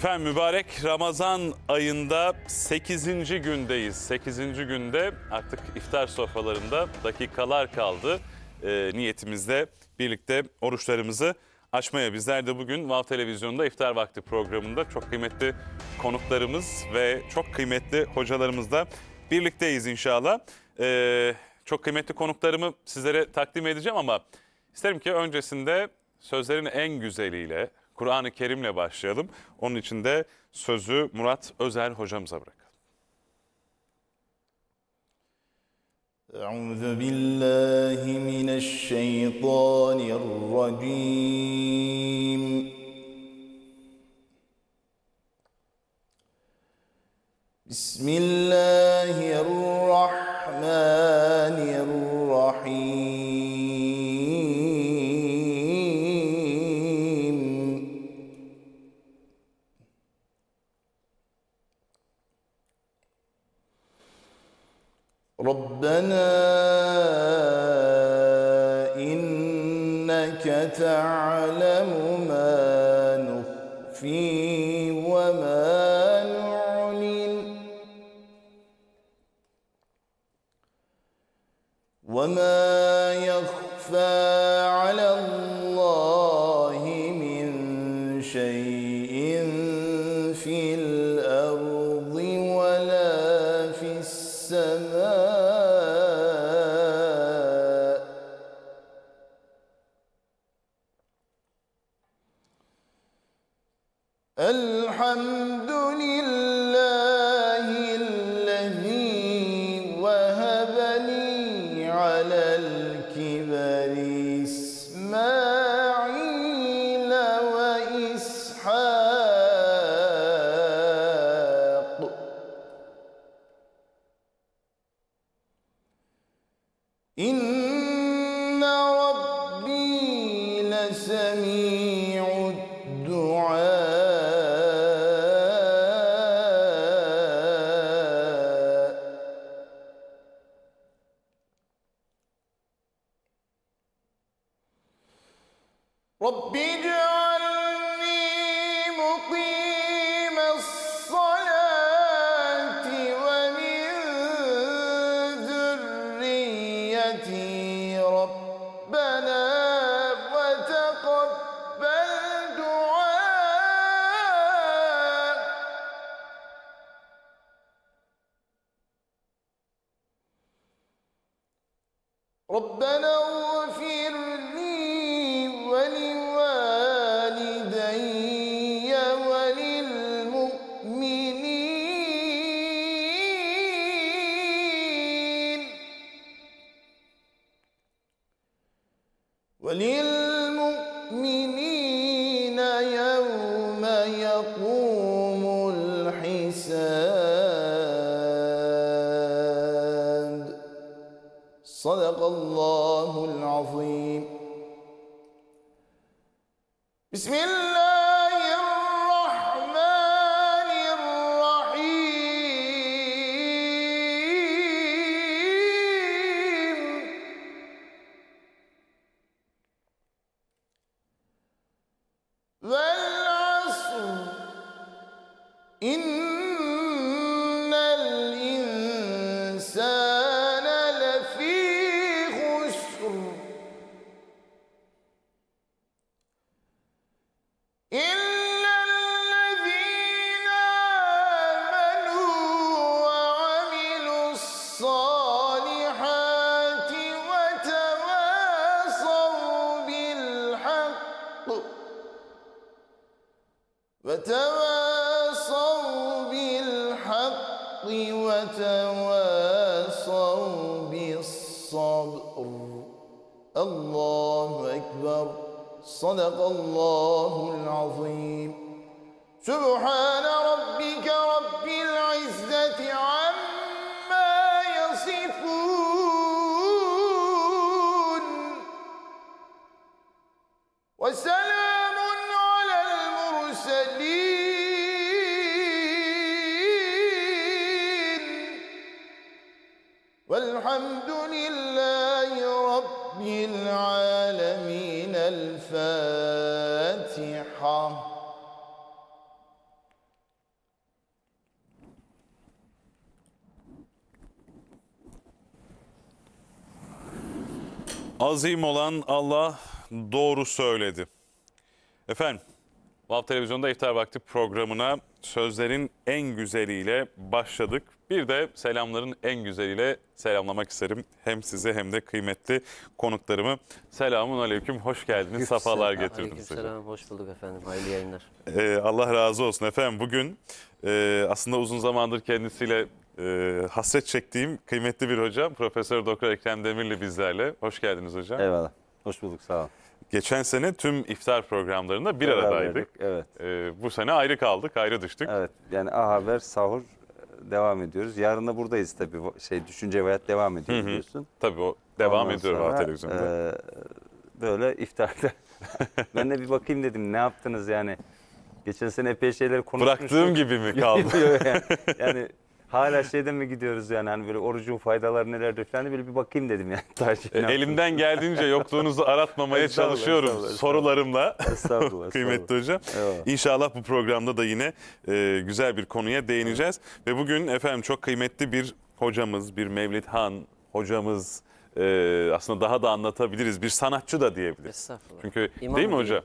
Efendim mübarek Ramazan ayında 8. gündeyiz. 8. günde artık iftar sofralarında dakikalar kaldı. E, ee, niyetimizde birlikte oruçlarımızı açmaya. Bizler de bugün Vav Televizyonu'nda iftar vakti programında çok kıymetli konuklarımız ve çok kıymetli hocalarımızla birlikteyiz inşallah. E, çok kıymetli konuklarımı sizlere takdim edeceğim ama isterim ki öncesinde sözlerin en güzeliyle Kur'an-ı Kerim'le başlayalım. Onun için de sözü Murat Özer hocamıza bırakalım. أعوذ بالله من الشيطان ربنا إنك تعلم ربنا اغفر azim olan Allah doğru söyledi. Efendim, Vav Televizyon'da iftar vakti programına sözlerin en güzeliyle başladık. Bir de selamların en güzeliyle selamlamak isterim. Hem size hem de kıymetli konuklarımı. Selamun aleyküm, hoş geldiniz, Yüksel, safalar getirdiniz. Selam, hoş bulduk efendim, hayırlı yayınlar. Ee, Allah razı olsun efendim. Bugün e, aslında uzun zamandır kendisiyle e, hasret çektiğim kıymetli bir hocam Profesör Doktor Ekrem Demirli bizlerle. Hoş geldiniz hocam. Eyvallah. Hoş bulduk sağ olun. Geçen sene tüm iftar programlarında bir Beraberdik, aradaydık. Evet. E, bu sene ayrı kaldık, ayrı düştük. Evet. Yani A Haber, sahur e, devam ediyoruz. Yarın da buradayız tabii. Şey, düşünce ve hayat devam ediyor Hı -hı. biliyorsun. Tabii o devam Ondan ediyor sonra, televizyonda. E, böyle iftarda. ben de bir bakayım dedim ne yaptınız yani. Geçen sene epey şeyleri konuşmuştuk. Bıraktığım gibi mi kaldı? yani, yani Hala şeyden mi gidiyoruz yani hani böyle orucun faydaları nelerdir falan böyle bir bakayım dedim yani. Tarih, Elimden geldiğince yokluğunuzu aratmamaya Estağfurullah, çalışıyorum estağfurullah, sorularımla. Estağfurullah. Kıymetli hocam. Eyvallah. İnşallah bu programda da yine e, güzel bir konuya değineceğiz. Ve bugün efendim çok kıymetli bir hocamız, bir Mevlid Han hocamız e, aslında daha da anlatabiliriz. Bir sanatçı da diyebiliriz. Estağfurullah. Çünkü İmam değil mi hocam?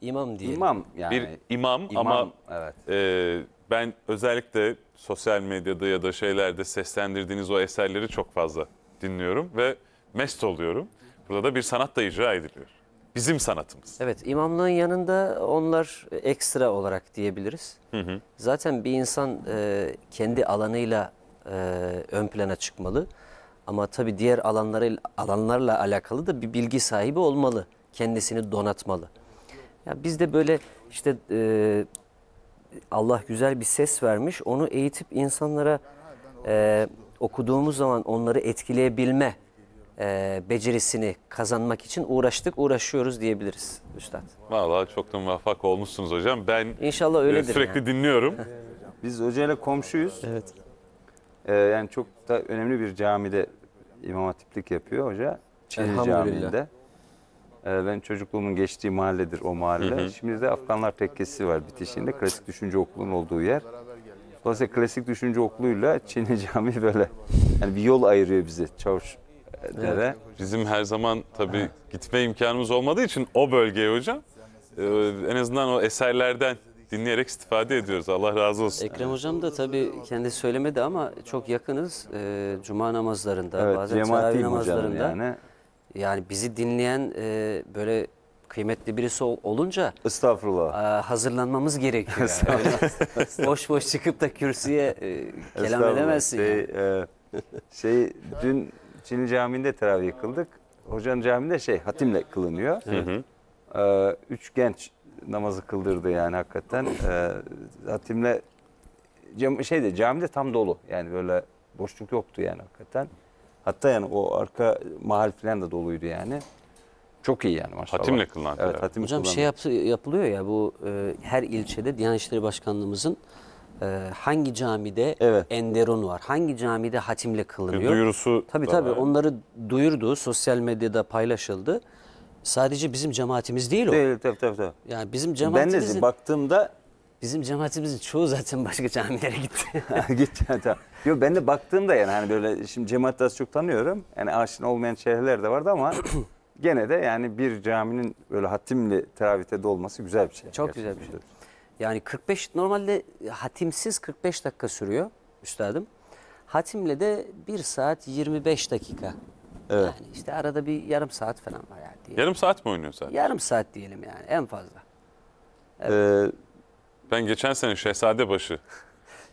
İmam diyelim. İmam yani. Bir imam, İmam, ama evet. e, ben özellikle sosyal medyada ya da şeylerde seslendirdiğiniz o eserleri çok fazla dinliyorum ve mest oluyorum. Burada da bir sanat da icra ediliyor. Bizim sanatımız. Evet imamlığın yanında onlar ekstra olarak diyebiliriz. Hı hı. Zaten bir insan e, kendi alanıyla e, ön plana çıkmalı. Ama tabii diğer alanları, alanlarla alakalı da bir bilgi sahibi olmalı. Kendisini donatmalı. Ya biz de böyle işte e, Allah güzel bir ses vermiş. Onu eğitip insanlara e, okuduğumuz zaman onları etkileyebilme e, becerisini kazanmak için uğraştık, uğraşıyoruz diyebiliriz Üstad. Vallahi çok da muvaffak olmuşsunuz hocam. Ben İnşallah e, öyledir. sürekli yani. dinliyorum. Biz hocayla komşuyuz. Evet. Ee, yani çok da önemli bir camide imam hatiplik yapıyor hoca. Çinli Elhamdülillah. Camii'nde. Ee, ben çocukluğumun geçtiği mahalledir o mahalle. Hı hı. Şimdi de Afganlar Tekkesi var bitişinde. Klasik Düşünce Okulu'nun olduğu yer. Dolayısıyla Klasik Düşünce Okulu'yla Çinli cami böyle yani bir yol ayırıyor bizi Çavuşdere. Evet. Bizim her zaman tabii gitme imkanımız olmadığı için o bölgeye hocam e, en azından o eserlerden dinleyerek istifade ediyoruz. Allah razı olsun. Ekrem Hocam da tabii kendi söylemedi ama çok yakınız. E, cuma namazlarında, evet, bazen teravih namazlarında. Yani yani bizi dinleyen e, böyle kıymetli birisi olunca Estağfurullah. e, hazırlanmamız gerekiyor. Yani. Öyle boş boş çıkıp da kürsüye e, kelam edemezsin. Şey, yani. e, şey dün Çin Camii'nde teravih kıldık. Hocanın camiinde şey hatimle kılınıyor. E, üç genç namazı kıldırdı yani hakikaten. E, hatimle cam, şeyde camide tam dolu. Yani böyle boşluk yoktu yani hakikaten. Hatta yani o arka mahal falan da doluydu yani. Çok iyi yani maşallah. Hatimle kılınan. Evet, hatim Hocam şey yaptı, yapılıyor ya bu e, her ilçede Diyanet İşleri Başkanlığımızın e, hangi camide Evet. enderon var, hangi camide hatimle kılınıyor. Bir e, duyurusu Tabii tabii var. onları duyurdu, sosyal medyada paylaşıldı. Sadece bizim cemaatimiz değil o. Değil, tabii tabii Yani bizim Ben cemaatimizin... de baktığımda Bizim cemaatimizin çoğu zaten başka camilere gitti. Gitti tamam. Yo ben de baktığımda yani hani böyle şimdi cemaat az çok tanıyorum. Yani aşina olmayan şehirler de vardı ama gene de yani bir caminin böyle hatimli teravihte dolması güzel bir şey. Çok güzel bir şey. Yani 45 normalde hatimsiz 45 dakika sürüyor üstadım. Hatimle de 1 saat 25 dakika. Evet. Yani işte arada bir yarım saat falan var yani. Diyelim. Yarım saat mi oynuyor zaten? Yarım saat diyelim yani en fazla. Evet. Ee, ben geçen sene Şehzadebaşı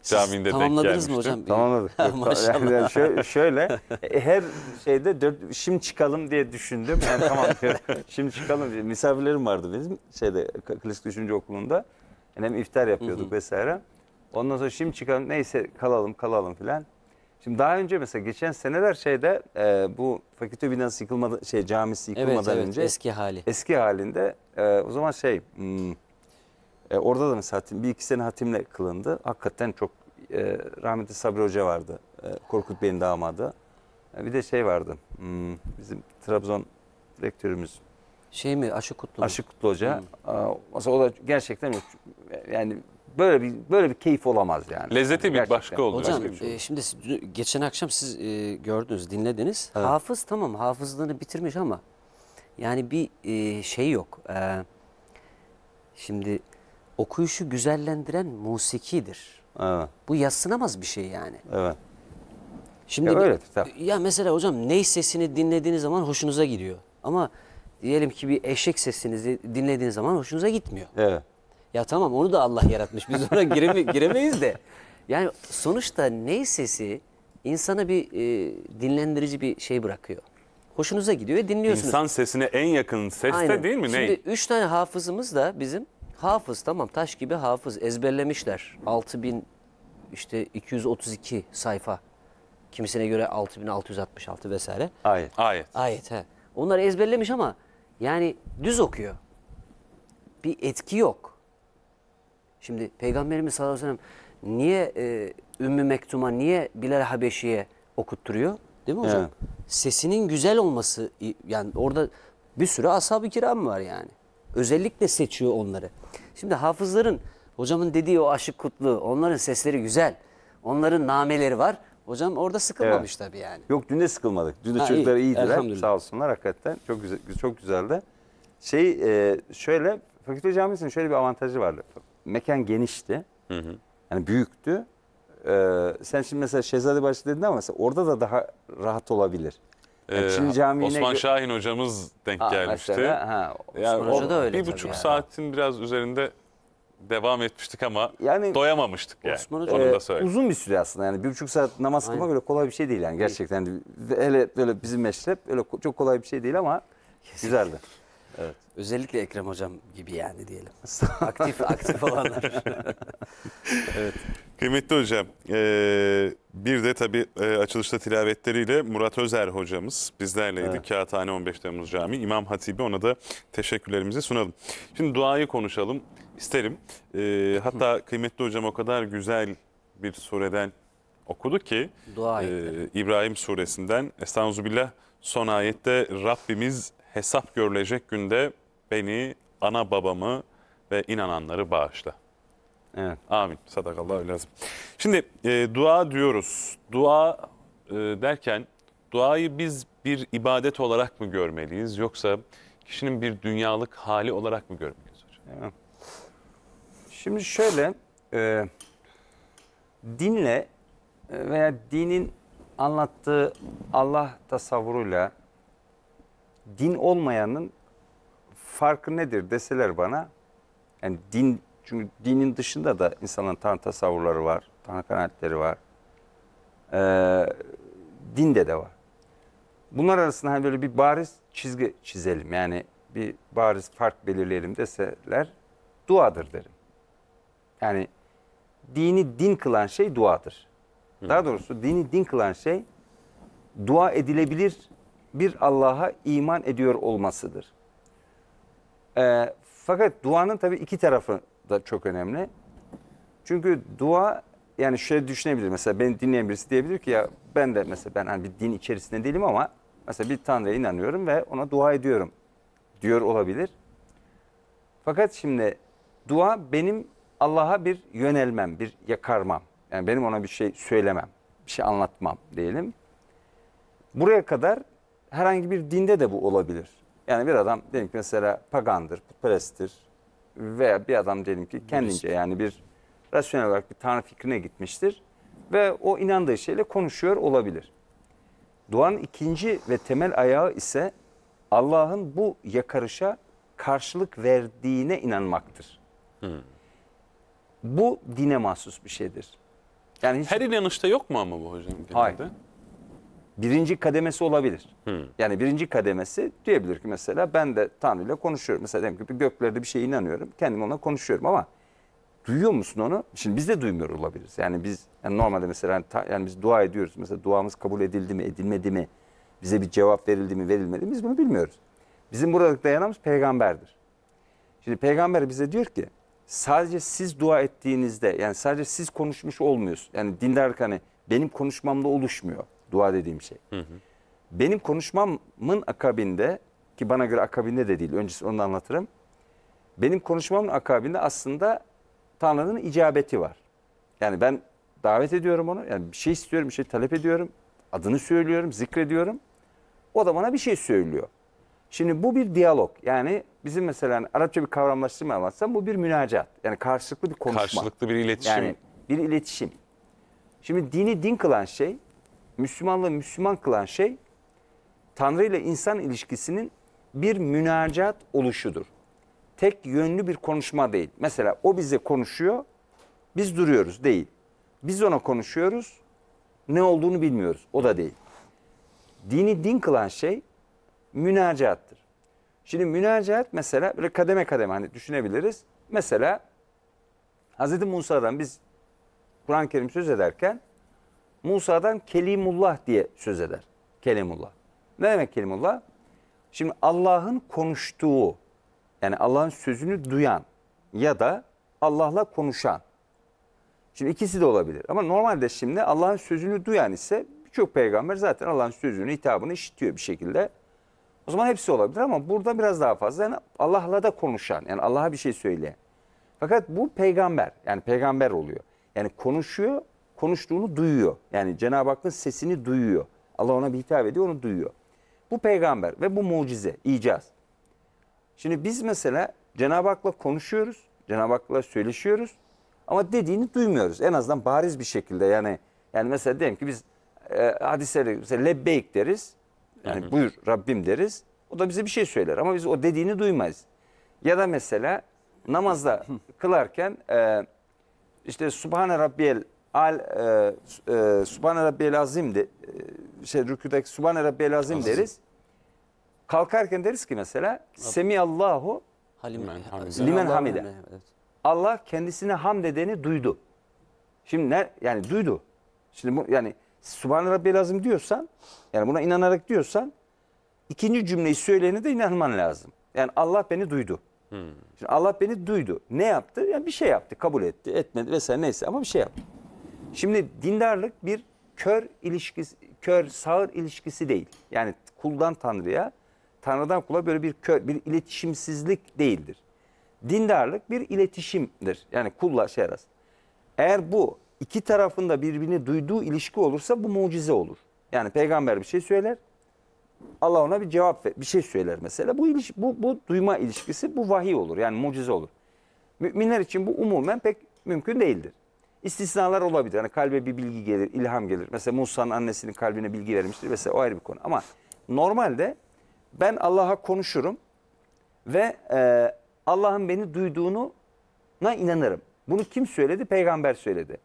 Camii'nde denk Tamamladınız mı hocam? Tamamladık. Yok, Maşallah. Yani şö- şöyle e, her şeyde dört, şimdi çıkalım diye düşündüm. Yani tamam şimdi çıkalım diye. Misafirlerim vardı bizim şeyde Klasik Düşünce Okulu'nda. Yani hem iftar yapıyorduk vesaire. Ondan sonra şimdi çıkalım neyse kalalım kalalım filan. Şimdi daha önce mesela geçen seneler şeyde e, bu fakülte binası yıkılmadan şey camisi Evet yıkılmadan evet önce eski hali. eski halinde e, o zaman şey hmm, e, orada da mesela hatim, bir iki sene hatimle kılındı. Hakikaten çok e, rahmetli Sabri Hoca vardı. E, Korkut Bey'in damadı. E, bir de şey vardı. Hmm, bizim Trabzon rektörümüz. Şey mi? Aşı Kutlu. Aşı Kutlu Hoca. Hmm. Aslında o da gerçekten yok. Yani böyle bir böyle bir keyif olamaz yani. Lezzeti yani bir başka oluyor. Hocam şey e, şimdi geçen akşam siz e, gördünüz, dinlediniz. Evet. Hafız tamam hafızlığını bitirmiş ama yani bir e, şey yok. E, şimdi okuyuşu güzellendiren musikidir. Evet. Bu yatsınamaz bir şey yani. Evet. Şimdi ya, öyle, tabii. ya mesela hocam ney sesini dinlediğiniz zaman hoşunuza gidiyor. Ama diyelim ki bir eşek sesini dinlediğiniz zaman hoşunuza gitmiyor. Evet. Ya tamam onu da Allah yaratmış. Biz ona gireme, giremeyiz de. Yani sonuçta ney sesi insana bir e, dinlendirici bir şey bırakıyor. Hoşunuza gidiyor ve dinliyorsunuz. İnsan sesine en yakın ses de değil mi? Şimdi ney? üç tane hafızımız da bizim Hafız tamam taş gibi hafız ezberlemişler. 6000 işte 232 sayfa. Kimisine göre 6666 vesaire. Ayet. Ayet. Ayet he. Onları ezberlemiş ama yani düz okuyor. Bir etki yok. Şimdi Peygamberimiz sallallahu aleyhi ve sellem niye e, Ümmü Mektum'a niye Bilal Habeşi'ye okutturuyor? Değil mi hocam? Evet. Sesinin güzel olması yani orada bir sürü ashab-ı kiram var yani. Özellikle seçiyor onları. Şimdi hafızların hocamın dediği o aşık kutlu onların sesleri güzel. Onların nameleri var. Hocam orada sıkılmamış evet. tabii yani. Yok dün de sıkılmadık. Dün de ha, çocuklar iyi. iyiydiler. Sağ olsunlar hakikaten. Çok güzel çok güzeldi. Şey e, şöyle fakülte camisinin şöyle bir avantajı vardı. Mekan genişti. Hı hı. Yani büyüktü. Ee, sen şimdi mesela Şehzade Bahçe dedin ama orada da daha rahat olabilir. Ee, Çin camiine Osman Şahin hocamız denk Ha, gelmişti. mesela, ha, yani o da öyle bir buçuk yani. saatin biraz üzerinde devam etmiştik ama Yani- doyamamıştık yani. Osman Hoca- Onu da Ee, uzun bir süre aslında yani bir buçuk saat namaz kılmak öyle kolay bir şey değil yani gerçekten. Ve hani Hele böyle bizim meşrep öyle çok kolay bir şey değil ama güzeldi. Özellikle Ekrem Hocam gibi yani diyelim. aktif aktif olanlar. evet. Kıymetli hocam, e, bir de tabii e, açılışta tilavetleriyle Murat Özer hocamız bizlerleydi. Evet. Kağıthane 15 Temmuz Camii İmam Hatibi ona da teşekkürlerimizi sunalım. Şimdi duayı konuşalım isterim. E, hatta kıymetli hocam o kadar güzel bir sureden okudu ki Dua İbrahim suresinden Estağfurullah son ayette Rabbimiz hesap görülecek günde beni, ana babamı ve inananları bağışla. Evet. Amin. Sadakallah lazım. Şimdi e, dua diyoruz. Dua e, derken duayı biz bir ibadet olarak mı görmeliyiz yoksa kişinin bir dünyalık hali olarak mı görmeliyiz hocam? Evet. Şimdi şöyle e, dinle e, veya dinin anlattığı Allah tasavvuruyla din olmayanın farkı nedir deseler bana yani din çünkü dinin dışında da insanın tanrı tasavvurları var, tanrı kanaatleri var. Ee, dinde de var. Bunlar arasında hani böyle bir bariz çizgi çizelim. Yani bir bariz fark belirleyelim deseler duadır derim. Yani dini din kılan şey duadır. Daha doğrusu dini din kılan şey dua edilebilir bir Allah'a iman ediyor olmasıdır. Ee, fakat duanın tabii iki tarafı da çok önemli. Çünkü dua yani şöyle düşünebilir mesela beni dinleyen birisi diyebilir ki ya ben de mesela ben hani bir din içerisinde değilim ama mesela bir tanrıya inanıyorum ve ona dua ediyorum diyor olabilir. Fakat şimdi dua benim Allah'a bir yönelmem, bir yakarmam. Yani benim ona bir şey söylemem, bir şey anlatmam diyelim. Buraya kadar herhangi bir dinde de bu olabilir. Yani bir adam diyelim ki mesela pagandır, putperesttir, veya bir adam diyelim ki kendince yani bir rasyonel olarak bir tanrı fikrine gitmiştir ve o inandığı şeyle konuşuyor olabilir. Doğan ikinci ve temel ayağı ise Allah'ın bu yakarışa karşılık verdiğine inanmaktır. Hmm. Bu dine mahsus bir şeydir. Yani hiç... Her inanışta yok mu ama bu hocam? Hayır birinci kademesi olabilir. Hmm. Yani birinci kademesi diyebilir ki mesela ben de Tanrı ile konuşuyorum. Mesela diyelim ki göklerde bir şeye inanıyorum. Kendim ona konuşuyorum ama duyuyor musun onu? Şimdi biz de duymuyor olabiliriz. Yani biz yani normalde mesela hani yani, biz dua ediyoruz. Mesela duamız kabul edildi mi, edilmedi mi? Bize bir cevap verildi mi, verilmedi mi? Biz bunu bilmiyoruz. Bizim buradaki dayanamız peygamberdir. Şimdi peygamber bize diyor ki sadece siz dua ettiğinizde yani sadece siz konuşmuş olmuyorsunuz. Yani dindarlık hani benim konuşmamla oluşmuyor. Dua dediğim şey. Hı hı. Benim konuşmamın akabinde ki bana göre akabinde de değil. Öncesi onu anlatırım. Benim konuşmamın akabinde aslında Tanrı'nın icabeti var. Yani ben davet ediyorum onu. Yani bir şey istiyorum, bir şey talep ediyorum. Adını söylüyorum, zikrediyorum. O da bana bir şey söylüyor. Şimdi bu bir diyalog. Yani bizim mesela yani Arapça bir kavramlaştırma anlatsam bu bir münacat. Yani karşılıklı bir konuşma. Karşılıklı bir iletişim. Yani bir iletişim. Şimdi dini din kılan şey Müslümanlığı Müslüman kılan şey Tanrı ile insan ilişkisinin bir münacat oluşudur. Tek yönlü bir konuşma değil. Mesela o bize konuşuyor, biz duruyoruz değil. Biz ona konuşuyoruz, ne olduğunu bilmiyoruz. O da değil. Dini din kılan şey münacattır. Şimdi münacat mesela böyle kademe kademe hani düşünebiliriz. Mesela Hz. Musa'dan biz Kur'an-ı Kerim söz ederken Musa'dan Kelimullah diye söz eder. Kelimullah. Ne demek Kelimullah? Şimdi Allah'ın konuştuğu yani Allah'ın sözünü duyan ya da Allah'la konuşan. Şimdi ikisi de olabilir. Ama normalde şimdi Allah'ın sözünü duyan ise birçok peygamber zaten Allah'ın sözünü, hitabını işitiyor bir şekilde. O zaman hepsi olabilir ama burada biraz daha fazla yani Allah'la da konuşan yani Allah'a bir şey söyleyen. Fakat bu peygamber yani peygamber oluyor. Yani konuşuyor konuştuğunu duyuyor. Yani Cenab-ı Hakk'ın sesini duyuyor. Allah ona bir hitap ediyor onu duyuyor. Bu peygamber ve bu mucize, icaz. Şimdi biz mesela Cenab-ı Hak'la konuşuyoruz. Cenab-ı Hak'la söyleşiyoruz. Ama dediğini duymuyoruz. En azından bariz bir şekilde yani yani mesela diyelim ki biz e, hadisleri mesela lebbeyk deriz. Yani hı hı. buyur Rabbim deriz. O da bize bir şey söyler ama biz o dediğini duymayız. Ya da mesela namazda kılarken e, işte Subhane Rabbiyel al e, e, Subhan Rabbiyel Azim de e, şey rüküdeki Subhan Rabbiyel Azim, Azim deriz. Kalkarken deriz ki mesela Semi Allahu Halimen Hamide. Limen Hamide. Allah kendisine hamd edeni duydu. Şimdi ne yani duydu. Şimdi bu, yani Subhan Rabbiyel Azim diyorsan yani buna inanarak diyorsan ikinci cümleyi söyleyene de inanman lazım. Yani Allah beni duydu. Hmm. Şimdi Allah beni duydu. Ne yaptı? Yani bir şey yaptı, kabul etti, etmedi vesaire neyse ama bir şey yaptı. Şimdi dindarlık bir kör ilişkisi, kör sağır ilişkisi değil. Yani kuldan tanrıya, tanrıdan kula böyle bir kör, bir iletişimsizlik değildir. Dindarlık bir iletişimdir. Yani kulla şey arası. Eğer bu iki tarafında birbirini duyduğu ilişki olursa bu mucize olur. Yani peygamber bir şey söyler. Allah ona bir cevap ver, bir şey söyler mesela. Bu iliş, bu bu duyma ilişkisi bu vahiy olur. Yani mucize olur. Müminler için bu umumen pek mümkün değildir. İstisnalar olabilir. Yani kalbe bir bilgi gelir, ilham gelir. Mesela Musa'nın annesinin kalbine bilgi vermiştir. Mesela o ayrı bir konu. Ama normalde ben Allah'a konuşurum ve e, Allah'ın beni duyduğuna inanırım. Bunu kim söyledi? Peygamber söyledi.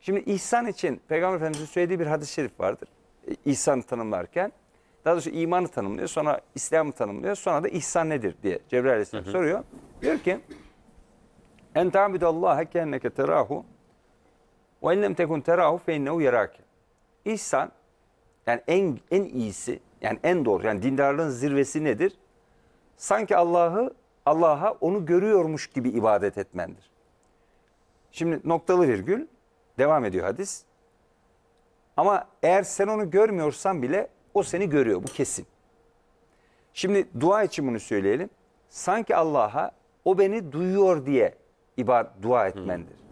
Şimdi ihsan için Peygamber Efendimiz'in söylediği bir hadis-i şerif vardır. E, İhsanı tanımlarken. Daha doğrusu imanı tanımlıyor, sonra İslam'ı tanımlıyor, sonra da ihsan nedir diye Cebrail Aleyhisselam hı hı. soruyor. Diyor ki, En ta'bidallâhe kenneke terâhu وَاِنْ لَمْ تَكُنْ تَرَاهُ فَاِنَّهُ يَرَاكَ İhsan yani en, en iyisi yani en doğru yani dindarlığın zirvesi nedir? Sanki Allah'ı Allah'a onu görüyormuş gibi ibadet etmendir. Şimdi noktalı virgül devam ediyor hadis. Ama eğer sen onu görmüyorsan bile o seni görüyor bu kesin. Şimdi dua için bunu söyleyelim. Sanki Allah'a o beni duyuyor diye ibadet dua hmm. etmendir. Hmm.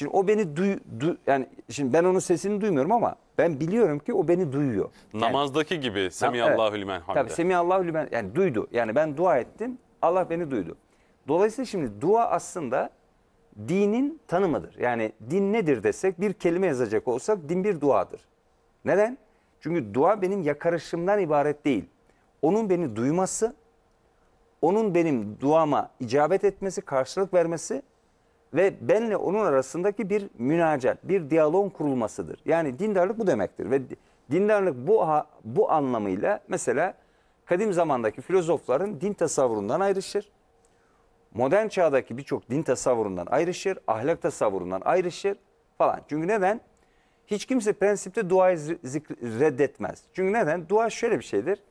Şimdi o beni duy, du, yani şimdi ben onun sesini duymuyorum ama ben biliyorum ki o beni duyuyor. Yani, Namazdaki gibi Semiyallahu evet, limen hamide. Tabii Semiyallahu limen yani duydu. Yani ben dua ettim. Allah beni duydu. Dolayısıyla şimdi dua aslında dinin tanımıdır. Yani din nedir desek bir kelime yazacak olsak din bir duadır. Neden? Çünkü dua benim yakarışımdan ibaret değil. Onun beni duyması, onun benim duama icabet etmesi, karşılık vermesi ve benle onun arasındaki bir münacat, bir diyalog kurulmasıdır. Yani dindarlık bu demektir ve dindarlık bu bu anlamıyla mesela kadim zamandaki filozofların din tasavvurundan ayrışır. Modern çağdaki birçok din tasavvurundan ayrışır, ahlak tasavvurundan ayrışır falan. Çünkü neden? Hiç kimse prensipte duayı reddetmez. Çünkü neden? Dua şöyle bir şeydir.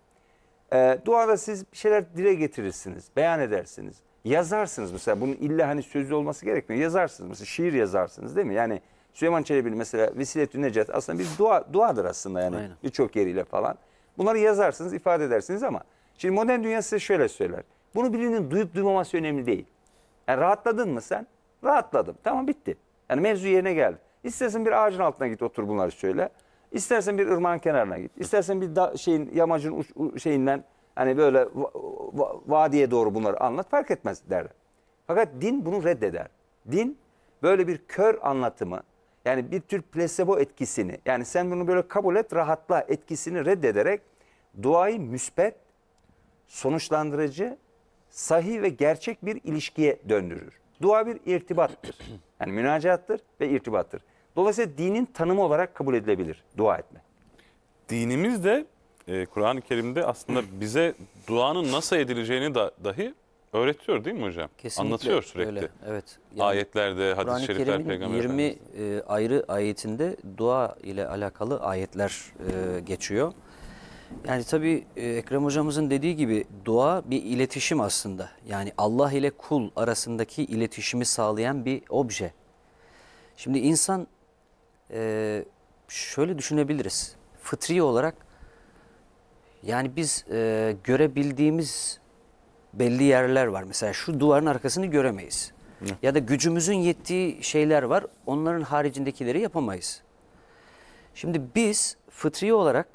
E, duada siz bir şeyler dile getirirsiniz, beyan edersiniz. Yazarsınız mesela bunun illa hani sözlü olması gerekmiyor. Yazarsınız mesela şiir yazarsınız değil mi? Yani Süleyman Çelebi mesela Vesiletü Necat aslında bir dua, duadır aslında yani birçok yeriyle falan. Bunları yazarsınız ifade edersiniz ama şimdi modern dünya size şöyle söyler. Bunu birinin duyup duymaması önemli değil. Yani rahatladın mı sen? Rahatladım. Tamam bitti. Yani mevzu yerine geldi. İstersen bir ağacın altına git otur bunları söyle. İstersen bir ırmağın kenarına git. İstersen bir da, şeyin yamacın şeyinden Hani böyle vadiye doğru bunları anlat fark etmez der. Fakat din bunu reddeder. Din böyle bir kör anlatımı yani bir tür plasebo etkisini yani sen bunu böyle kabul et rahatla etkisini reddederek duayı müspet, sonuçlandırıcı, sahih ve gerçek bir ilişkiye döndürür. Dua bir irtibattır. Yani münacattır ve irtibattır. Dolayısıyla dinin tanımı olarak kabul edilebilir dua etme. Dinimiz de e, Kur'an-ı Kerim'de aslında hmm. bize duanın nasıl edileceğini da, dahi öğretiyor değil mi hocam? Kesinlikle Anlatıyor sürekli. Öyle, evet. Yani Ayetlerde, hadis-i şerifler, peygamber 20 e, ayrı ayetinde dua ile alakalı ayetler e, geçiyor. Yani tabii e, Ekrem hocamızın dediği gibi dua bir iletişim aslında. Yani Allah ile kul arasındaki iletişimi sağlayan bir obje. Şimdi insan e, şöyle düşünebiliriz. Fıtri olarak yani biz e, görebildiğimiz belli yerler var. Mesela şu duvarın arkasını göremeyiz. Hı. Ya da gücümüzün yettiği şeyler var. Onların haricindekileri yapamayız. Şimdi biz fıtri olarak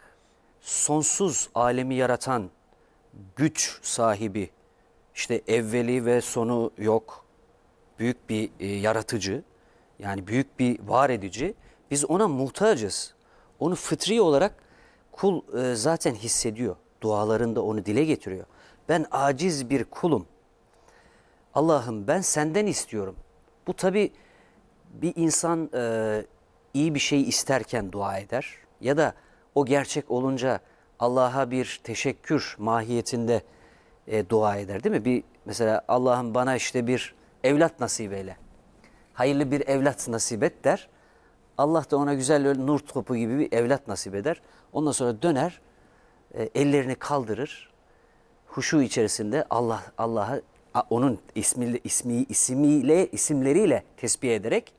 sonsuz alemi yaratan güç sahibi, işte evveli ve sonu yok, büyük bir e, yaratıcı, yani büyük bir var edici, biz ona muhtacız. Onu fıtri olarak Kul e, zaten hissediyor. Dualarında onu dile getiriyor. Ben aciz bir kulum. Allah'ım ben senden istiyorum. Bu tabi bir insan e, iyi bir şey isterken dua eder ya da o gerçek olunca Allah'a bir teşekkür mahiyetinde e, dua eder değil mi? Bir mesela Allah'ım bana işte bir evlat nasip eyle. Hayırlı bir evlat nasip et der. Allah da ona güzel öyle nur topu gibi bir evlat nasip eder. Ondan sonra döner, e, ellerini kaldırır. Huşu içerisinde Allah Allah'a onun ismi ismi ismiyle isimleriyle tesbih ederek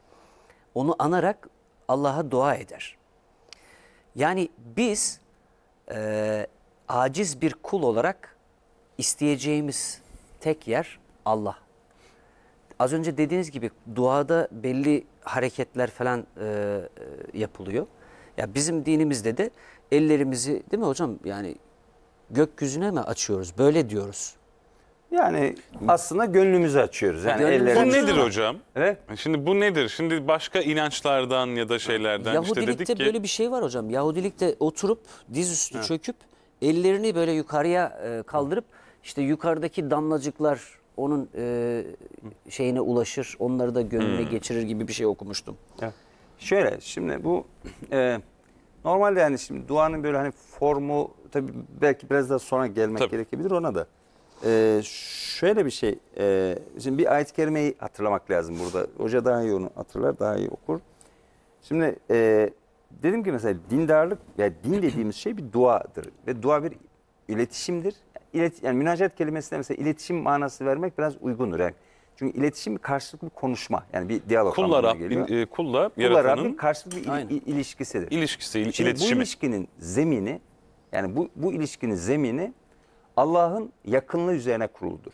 onu anarak Allah'a dua eder. Yani biz e, aciz bir kul olarak isteyeceğimiz tek yer Allah. Az önce dediğiniz gibi duada belli hareketler falan e, e, yapılıyor. Ya bizim dinimizde de ellerimizi değil mi hocam yani gökyüzüne mi açıyoruz? Böyle diyoruz. Yani aslında gönlümüzü açıyoruz. Yani Gönlümüzü Bu ellerimizi- açıyoruz. nedir hocam? Evet. Şimdi bu nedir? Şimdi başka inançlardan ya da şeylerden işte Yahudilikte dedik ki böyle bir şey var hocam. Yahudilikte oturup diz dizüstü çöküp ellerini böyle yukarıya e, kaldırıp işte yukarıdaki damlacıklar onun e, şeyine ulaşır, onları da gönlüne hmm. geçirir gibi bir şey okumuştum. Evet. Şöyle şimdi bu e, normalde yani şimdi duanın böyle hani formu tabi belki biraz daha sonra gelmek Tabii. gerekebilir ona da. E, şöyle bir şey e, şimdi bir ayet-i kerimeyi hatırlamak lazım burada. Hoca daha iyi onu hatırlar, daha iyi okur. Şimdi e, dedim ki mesela dindarlık yani din dediğimiz şey bir duadır ve dua bir iletişimdir ilet yani münacat kelimesine mesela iletişim manası vermek biraz uygundur. Yani çünkü iletişim karşılıklı konuşma. Yani bir diyalog kulla anlamına Rabbin, geliyor. E, kulla kulla Rabbin karşılıklı il, ilişkisidir. İlişkisi, il, Şimdi Bu ilişkinin zemini yani bu, bu ilişkinin zemini Allah'ın yakınlığı üzerine kuruludur.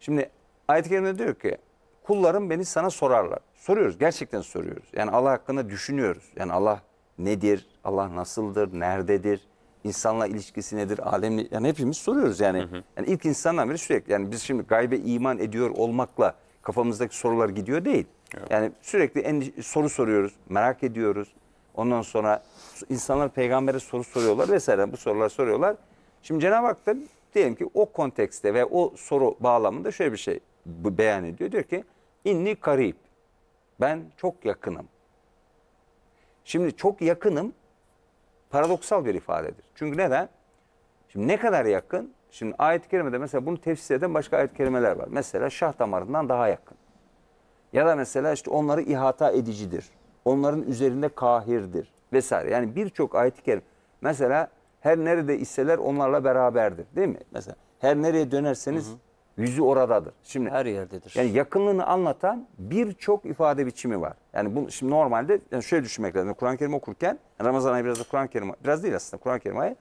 Şimdi ayet-i kerimede diyor ki kullarım beni sana sorarlar. Soruyoruz gerçekten soruyoruz. Yani Allah hakkında düşünüyoruz. Yani Allah nedir, Allah nasıldır, nerededir, insanla ilişkisi nedir? Alemle yani hepimiz soruyoruz yani. Hı hı. Yani ilk insandan beri sürekli yani biz şimdi gaybe iman ediyor olmakla kafamızdaki sorular gidiyor değil. Evet. Yani sürekli en soru soruyoruz, merak ediyoruz. Ondan sonra insanlar peygambere soru soruyorlar vesaire bu sorular soruyorlar. Şimdi Cenab-ı Hak da diyelim ki o kontekste ve o soru bağlamında şöyle bir şey beyan ediyor. Diyor ki inni karib ben çok yakınım. Şimdi çok yakınım paradoksal bir ifadedir. Çünkü neden? Şimdi ne kadar yakın? Şimdi ayet-i kerimede mesela bunu tefsir eden başka ayet-i kerimeler var. Mesela şah damarından daha yakın. Ya da mesela işte onları ihata edicidir. Onların üzerinde kahirdir vesaire. Yani birçok ayet-i kerim. Mesela her nerede iseler onlarla beraberdir değil mi? Mesela her nereye dönerseniz hı hı. Yüzü oradadır. Şimdi her yerdedir. Yani yakınlığını anlatan birçok ifade biçimi var. Yani bu şimdi normalde yani şöyle düşünmek lazım. Kur'an-ı Kerim okurken Ramazan ayı biraz da Kur'an-ı Kerim biraz değil aslında Kur'an-ı Kerim ayı.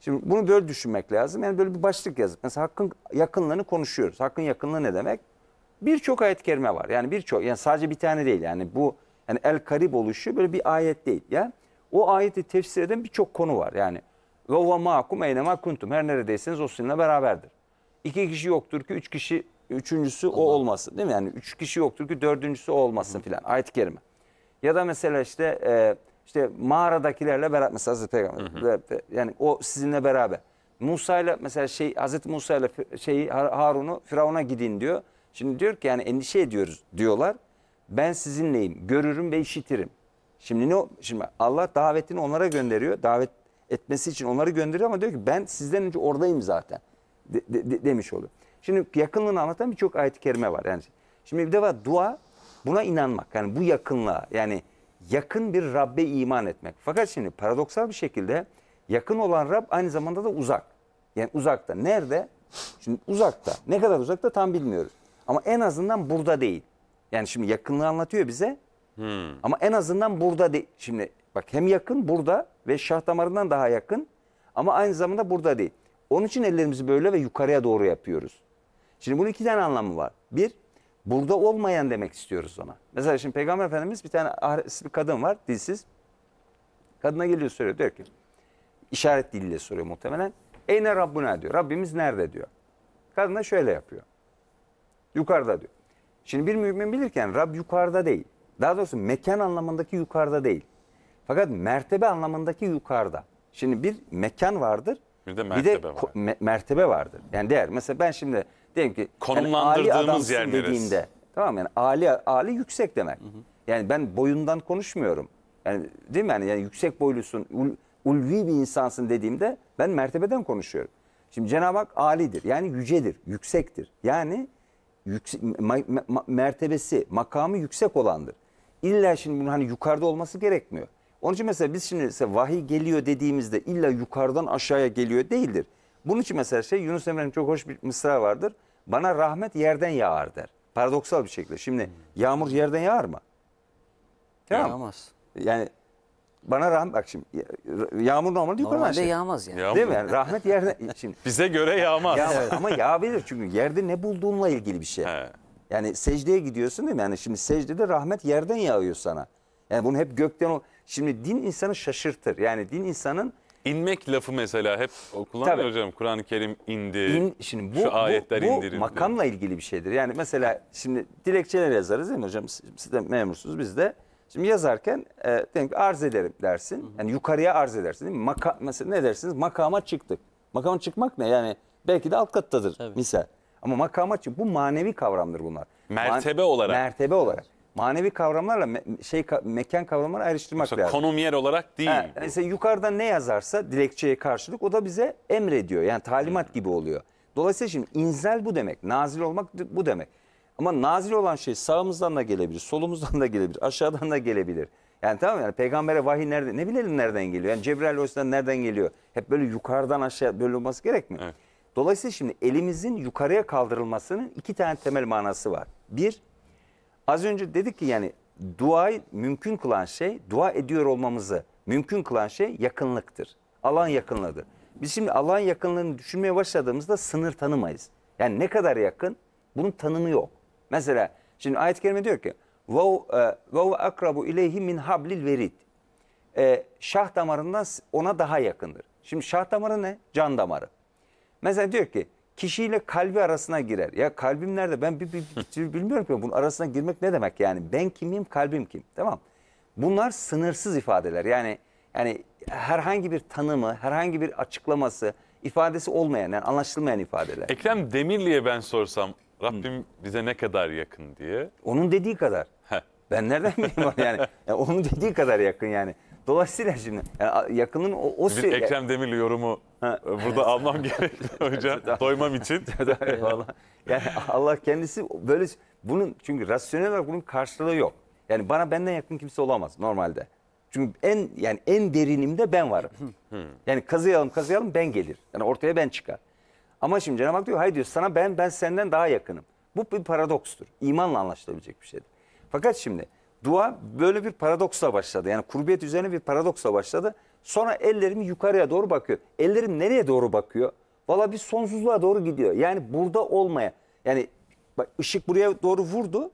Şimdi bunu böyle düşünmek lazım. Yani böyle bir başlık yazıp mesela hakkın yakınlığını konuşuyoruz. Hakkın yakınlığı ne demek? Birçok ayet-i kerime var. Yani birçok yani sadece bir tane değil. Yani bu yani el karib oluşu böyle bir ayet değil. Yani o ayeti tefsir eden birçok konu var. Yani ve ve makum eynema kuntum her neredeyseniz o sizinle beraberdir iki kişi yoktur ki üç kişi üçüncüsü Allah. o olmasın değil mi? Yani üç kişi yoktur ki dördüncüsü o olmasın filan ayet-i kerime. Ya da mesela işte e, işte mağaradakilerle beraber mesela Hazreti Peygamber hı hı. yani o sizinle beraber. Musa ile mesela şey Hazreti Musa ile şeyi Harun'u Firavun'a gidin diyor. Şimdi diyor ki yani endişe ediyoruz diyorlar. Ben sizinleyim, görürüm ve işitirim. Şimdi ne şimdi Allah davetini onlara gönderiyor. Davet etmesi için onları gönderiyor ama diyor ki ben sizden önce oradayım zaten de, de, demiş oluyor. Şimdi yakınlığını anlatan birçok ayet-i kerime var. Yani şimdi bir de var dua buna inanmak. Yani bu yakınlığa yani yakın bir Rabbe iman etmek. Fakat şimdi paradoksal bir şekilde yakın olan Rab aynı zamanda da uzak. Yani uzakta. Nerede? Şimdi uzakta. Ne kadar uzakta tam bilmiyoruz. Ama en azından burada değil. Yani şimdi yakınlığı anlatıyor bize. Hmm. Ama en azından burada değil. Şimdi bak hem yakın burada ve şah damarından daha yakın ama aynı zamanda burada değil. Onun için ellerimizi böyle ve yukarıya doğru yapıyoruz. Şimdi bunun iki tane anlamı var. Bir, burada olmayan demek istiyoruz ona. Mesela şimdi Peygamber Efendimiz bir tane ahiretsiz bir kadın var, dilsiz. Kadına geliyor soruyor, diyor ki, işaret diliyle soruyor muhtemelen. Eyne Rabbuna diyor, Rabbimiz nerede diyor. Kadın da şöyle yapıyor. Yukarıda diyor. Şimdi bir mümin bilirken Rab yukarıda değil. Daha doğrusu mekan anlamındaki yukarıda değil. Fakat mertebe anlamındaki yukarıda. Şimdi bir mekan vardır, bir de mertebe bir de var. Me mertebe vardır. Yani değer. Mesela ben şimdi diyelim ki konumlandırdığımız yani yer dediğimde tamam yani ali ali yüksek demek. Hı hı. Yani ben boyundan konuşmuyorum. Yani değil mi yani, yani yüksek boylusun, ul, ulvi bir insansın dediğimde ben mertebeden konuşuyorum. Şimdi Cenab-ı Hak alidir. Yani yücedir, yüksektir. Yani yüksek, ma, ma, mertebesi, makamı yüksek olandır. İlla şimdi bunun hani yukarıda olması gerekmiyor. Onun için mesela biz şimdi mesela vahiy geliyor dediğimizde illa yukarıdan aşağıya geliyor değildir. Bunun için mesela şey Yunus Emre'nin çok hoş bir mısra vardır. Bana rahmet yerden yağar der. Paradoksal bir şekilde. Şimdi yağmur yerden yağar mı? Tamam. Yağmaz. Yani bana rahmet bak şimdi yağmur normalde yukarı Normalde şey. yağmaz yani. Yağmur. Değil mi? Yani rahmet yerden şimdi. Bize göre yağmaz. yağmaz. Ama yağabilir çünkü yerde ne bulduğunla ilgili bir şey. He. Yani secdeye gidiyorsun değil mi? Yani şimdi secdede rahmet yerden yağıyor sana. Yani bunu hep gökten o Şimdi din insanı şaşırtır. Yani din insanın inmek lafı mesela hep kullanıyor hocam. Kur'an-ı Kerim indi. İn, şimdi bu, şu ayetler bu, bu indirildi. makamla ilgili bir şeydir. Yani mesela şimdi dilekçeler yazarız değil mi hocam? Siz de memursunuz biz de. Şimdi yazarken e, diyelim ki arz ederim dersin. Yani yukarıya arz edersin değil mi? Maka, mesela ne dersiniz? Makama çıktık. Makama çıkmak ne? Yani belki de alt kattadır Tabii. misal. Ama makama çık bu manevi kavramdır bunlar. Mertebe Man olarak. Mertebe olarak manevi kavramlarla me şey ka mekan kavramları ayrıştırmak Mesela lazım. konum yer olarak değil. Ha, e, mesela yukarıda ne yazarsa dilekçeye karşılık o da bize emrediyor. Yani talimat hmm. gibi oluyor. Dolayısıyla şimdi inzel bu demek. Nazil olmak bu demek. Ama nazil olan şey sağımızdan da gelebilir, solumuzdan da gelebilir, aşağıdan da gelebilir. Yani tamam yani peygambere vahiy nerede ne bilelim nereden geliyor? Yani Cebrail Aleyhisselam nereden geliyor? Hep böyle yukarıdan aşağı böyle olması gerek mi? Evet. Dolayısıyla şimdi elimizin yukarıya kaldırılmasının iki tane temel manası var. Bir, Az önce dedik ki yani duayı mümkün kılan şey, dua ediyor olmamızı mümkün kılan şey yakınlıktır. Alan yakınlığıdır. Biz şimdi alan yakınlığını düşünmeye başladığımızda sınır tanımayız. Yani ne kadar yakın bunun tanımı yok. Mesela şimdi ayet-i kerime diyor ki وَوْ e, akrabu اِلَيْهِ min hablil verid. E, şah damarından ona daha yakındır. Şimdi şah damarı ne? Can damarı. Mesela diyor ki kişiyle kalbi arasına girer. Ya kalbim nerede? Ben bir, bir, bir bilmiyorum ki bunun arasına girmek ne demek yani? Ben kimim, kalbim kim? Tamam. Bunlar sınırsız ifadeler. Yani yani herhangi bir tanımı, herhangi bir açıklaması, ifadesi olmayan, yani anlaşılmayan ifadeler. Ekrem Demirli'ye ben sorsam Rabbim bize ne kadar yakın diye. Onun dediği kadar. ben nereden bileyim yani? yani? Onun dediği kadar yakın yani. Dolayısıyla şimdi yani e, yakının o, o Bir Ekrem Demirli yorumu ha. E, burada almam gerekli hocam. Doymam için. yani Allah kendisi böyle bunun çünkü rasyonel olarak bunun karşılığı yok. Yani bana benden yakın kimse olamaz normalde. Çünkü en yani en derinimde ben varım. yani kazıyalım kazıyalım ben gelir. Yani ortaya ben çıkar. Ama şimdi Cenab-ı Hak diyor hayır diyor sana ben ben senden daha yakınım. Bu bir paradokstur. İmanla anlaşılabilecek bir şeydir. Fakat şimdi Dua böyle bir paradoksla başladı. Yani kurbiyet üzerine bir paradoksla başladı. Sonra ellerim yukarıya doğru bakıyor. Ellerim nereye doğru bakıyor? Valla bir sonsuzluğa doğru gidiyor. Yani burada olmaya. Yani bak ışık buraya doğru vurdu.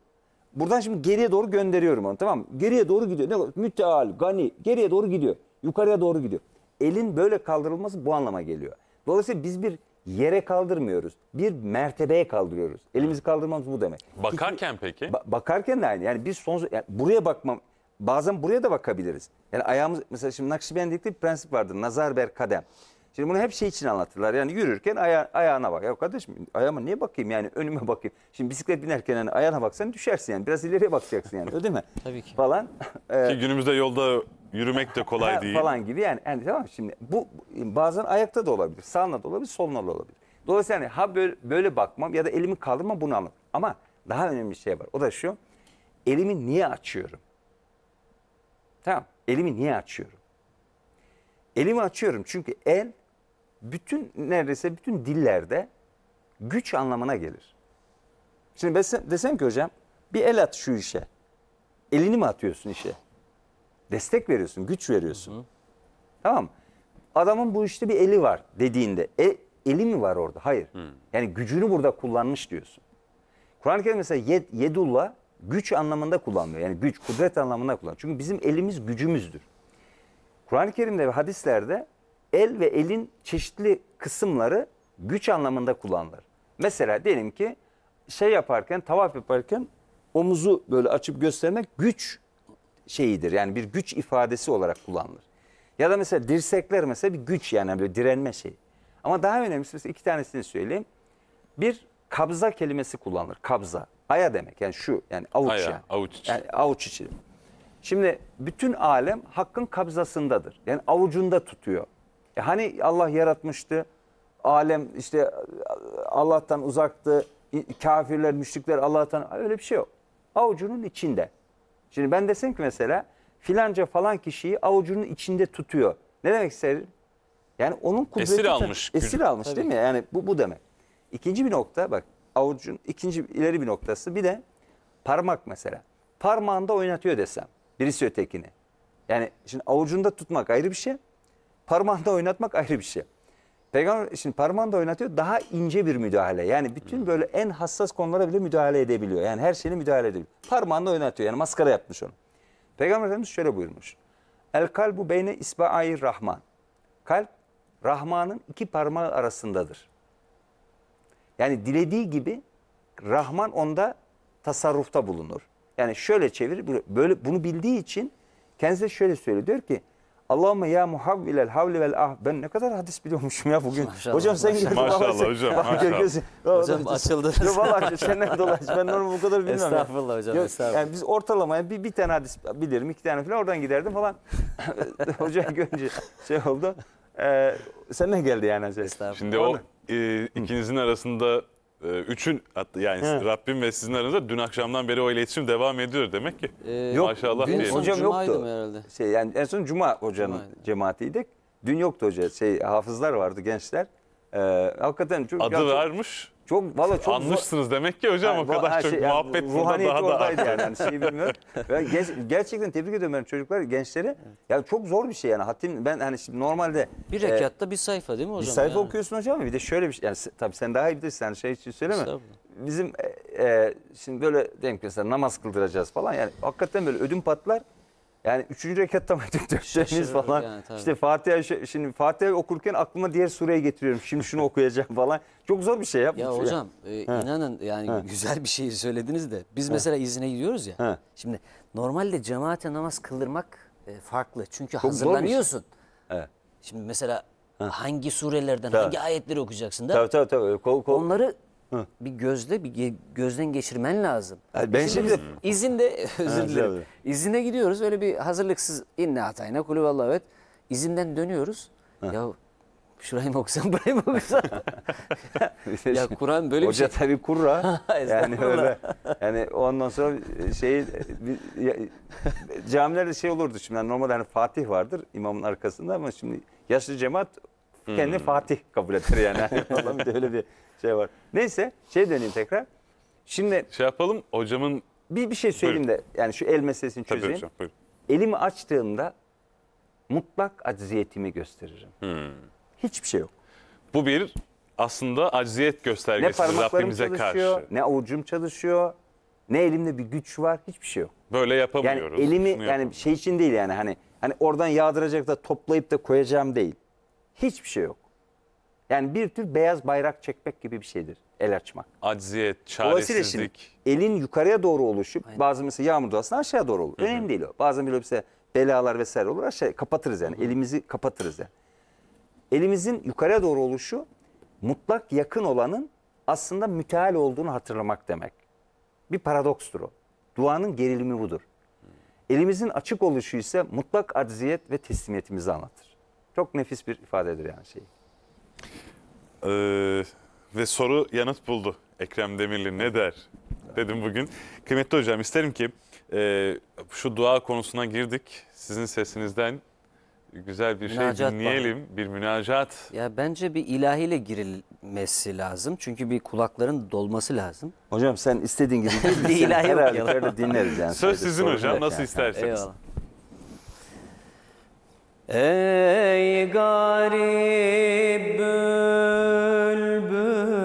Buradan şimdi geriye doğru gönderiyorum onu tamam mı? Geriye doğru gidiyor. Ne Müteal, gani geriye doğru gidiyor. Yukarıya doğru gidiyor. Elin böyle kaldırılması bu anlama geliyor. Dolayısıyla biz bir yere kaldırmıyoruz. Bir mertebeye kaldırıyoruz. Elimizi kaldırmamız bu demek. Bakarken peki? Ba- bakarken de aynı. Yani biz son yani buraya bakmam bazen buraya da bakabiliriz. Yani ayağımız mesela şimdi Nakşibendilikte bir prensip vardır. Nazar ber kadem. Şimdi bunu hep şey için anlatırlar. Yani yürürken aya, ayağına bak. Ya kardeşim ayağıma niye bakayım yani önüme bakayım. Şimdi bisiklet binerken yani ayağına baksan düşersin yani. Biraz ileriye bakacaksın yani öyle değil mi? Tabii ki. Falan. Ki ee, günümüzde yolda Yürümek de kolay değil. Falan gibi yani. yani tamam şimdi bu bazen ayakta da olabilir. Sağına da olabilir, soluna da olabilir. Dolayısıyla yani ha böyle, böyle bakmam ya da elimi kaldırmam bunu anlat. Ama daha önemli bir şey var. O da şu. Elimi niye açıyorum? Tamam. Elimi niye açıyorum? Elimi açıyorum çünkü el bütün neredeyse bütün dillerde güç anlamına gelir. Şimdi ben desem ki hocam bir el at şu işe. Elini mi atıyorsun işe? Destek veriyorsun, güç veriyorsun. Hı hı. Tamam Adamın bu işte bir eli var dediğinde e, eli mi var orada? Hayır. Hı. Yani gücünü burada kullanmış diyorsun. Kur'an-ı Kerim mesela yed, yedullah güç anlamında kullanmıyor. Yani güç, kudret anlamında kullanıyor. Çünkü bizim elimiz gücümüzdür. Kur'an-ı Kerim'de ve hadislerde el ve elin çeşitli kısımları güç anlamında kullanılır. Mesela diyelim ki şey yaparken, tavaf yaparken omuzu böyle açıp göstermek güç şeyidir. Yani bir güç ifadesi olarak kullanılır. Ya da mesela dirsekler mesela bir güç yani böyle direnme şeyi. Ama daha önemlisi mesela iki tanesini söyleyeyim. Bir kabza kelimesi kullanılır. Kabza. Aya demek yani şu yani avuç Aya, yani. Avuç içi. Yani avuç içi. Şimdi bütün alem hakkın kabzasındadır. Yani avucunda tutuyor. E hani Allah yaratmıştı. Alem işte Allah'tan uzaktı. Kafirler, müşrikler Allah'tan öyle bir şey yok. Avucunun içinde. Şimdi ben desem ki mesela filanca falan kişiyi avucunun içinde tutuyor. Ne demek isterim? Yani onun kudreti esir almış. Esir almış Tabii. değil mi? Yani bu bu demek. İkinci bir nokta bak avucun ikinci ileri bir noktası bir de parmak mesela. Parmağında oynatıyor desem birisi ötekini. Yani şimdi avucunda tutmak ayrı bir şey. Parmağında oynatmak ayrı bir şey. Peygamber şimdi parmağını da oynatıyor daha ince bir müdahale. Yani bütün hmm. böyle en hassas konulara bile müdahale edebiliyor. Yani her şeyine müdahale edebiliyor. Parmağını oynatıyor yani maskara yapmış onu. Peygamber Efendimiz şöyle buyurmuş. El kalbu beyne isba'ayir rahman. Kalp Rahman'ın iki parmağı arasındadır. Yani dilediği gibi Rahman onda tasarrufta bulunur. Yani şöyle çevir, böyle bunu bildiği için kendisi şöyle söylüyor. Diyor ki Allahümme ya muhavvilel havli vel ah. Ben ne kadar hadis biliyormuşum ya bugün. Maşallah, hocam sen gidip maşallah, maşallah hocam. Bak, maşallah. Gözü, hocam açıldınız. Yok valla senden dolayı ben normal bu kadar bilmem. Estağfurullah ya. hocam. Yok, estağfurullah. Yani biz ortalamaya bir, bir tane hadis bilirim iki tane falan oradan giderdim falan. hocam görünce şey oldu. Ee, sen ne geldi yani? Estağfurullah. Şimdi o e, ikinizin arasında ee, üçün yani He. Rabbim ve sizin aranızda dün akşamdan beri o iletişim devam ediyor demek ki. Ee, yok, Maşallah dün diyelim. hocam yoktu. Herhalde. Şey yani en son cuma hocanın Cumaydı. cemaatiydik. Dün yoktu hoca. Şey hafızlar vardı gençler. Ee, hakikaten çok Adı çok, vermiş. Çok valla çok anmışsınız demek ki hocam yani, o kadar çok şey, yani, muhabbet burada daha da arttı. Yani, yani şeyi bilmiyorum. Ben ger gerçekten tebrik ediyorum ben çocuklar, gençleri. Yani çok zor bir şey yani. Hatim ben hani şimdi normalde bir e, rekatta e, bir sayfa değil mi hocam? Bir sayfa yani? okuyorsun hocam bir de şöyle bir şey yani tabii sen daha iyi bilirsin yani şey için söyleme. Bizim e, e, şimdi böyle denk mesela namaz kıldıracağız falan yani hakikaten böyle ödüm patlar. Yani üçüncü rekatta mı döktüğünüz falan. Yani, tabii. Fatiha şimdi Fatiha okurken aklıma diğer sureyi getiriyorum. Şimdi şunu okuyacağım falan. Çok zor bir şey yap. Ya şey. hocam ya. E, inanın yani ha. güzel bir şey söylediniz de. Biz ha. mesela izine gidiyoruz ya. Ha. Şimdi normalde cemaate namaz kıldırmak e, farklı. Çünkü Çok hazırlanıyorsun. Evet. Şimdi mesela ha. hangi surelerden, tabii. hangi ayetleri okuyacaksın da? Tabii tabii tabii. Kol, kol. Onları Hı. bir gözde bir ge- gözden geçirmen lazım. Yani ben şimdi- biz izinde özür dilerim. tabii. İzine gidiyoruz öyle bir hazırlıksız inne hatayna kulü vallahu evet İzinden dönüyoruz. Ya şurayı mı okusam burayı mı okusam? ya Kur'an böyle bir Hoca şey. tabii kurra. yani öyle. Yani ondan sonra şey camilerde şey olurdu şimdi yani normalde hani Fatih vardır imamın arkasında ama şimdi yaşlı cemaat kendi hmm. Fatih kabul eder yani. yani. bir de öyle bir şey var. Neyse şey döneyim tekrar. Şimdi Şey yapalım hocamın bir bir şey söyleyeyim de yani şu el meselesini tabii çözeyim. hocam. Buyurun. Elimi açtığımda mutlak acziyetimi gösteririm. Hmm. Hiçbir şey yok. Bu bir aslında acziyet Ne göstergesi parmaklarım çalışıyor, karşı. ne avucum çalışıyor, ne elimde bir güç var, hiçbir şey yok. Böyle Yani elimi şunu yani yapamıyoruz. şey için değil yani hani hani oradan yağdıracak da toplayıp da koyacağım değil. Hiçbir şey yok. Yani bir tür beyaz bayrak çekmek gibi bir şeydir el açmak. Acziyet, çaresizlik. şimdi çaresizlik. elin yukarıya doğru oluşup Aynen. bazı mesela yağmur duasına aşağı doğru olur. Önemli değil o. Bazen böyle belalar vesaire olur aşağı kapatırız yani elimizi kapatırız yani. Elimizin yukarıya doğru oluşu mutlak yakın olanın aslında müteal olduğunu hatırlamak demek. Bir paradokstur o. Duanın gerilimi budur. Elimizin açık oluşu ise mutlak acziyet ve teslimiyetimizi anlatır. Çok nefis bir ifadedir yani şey. Ee, ve soru yanıt buldu. Ekrem Demirli ne der dedim bugün. Kıymetli hocam isterim ki e, şu dua konusuna girdik. Sizin sesinizden güzel bir şey Münacat şey dinleyelim. Var. Bir münacat. Ya bence bir ilahiyle girilmesi lazım. Çünkü bir kulakların dolması lazım. Hocam sen istediğin gibi bir ilahi herhalde, herhalde dinleriz yani. Söz sizin hocam nasıl yani. isterseniz. Eyvallah. Ey garip bülbül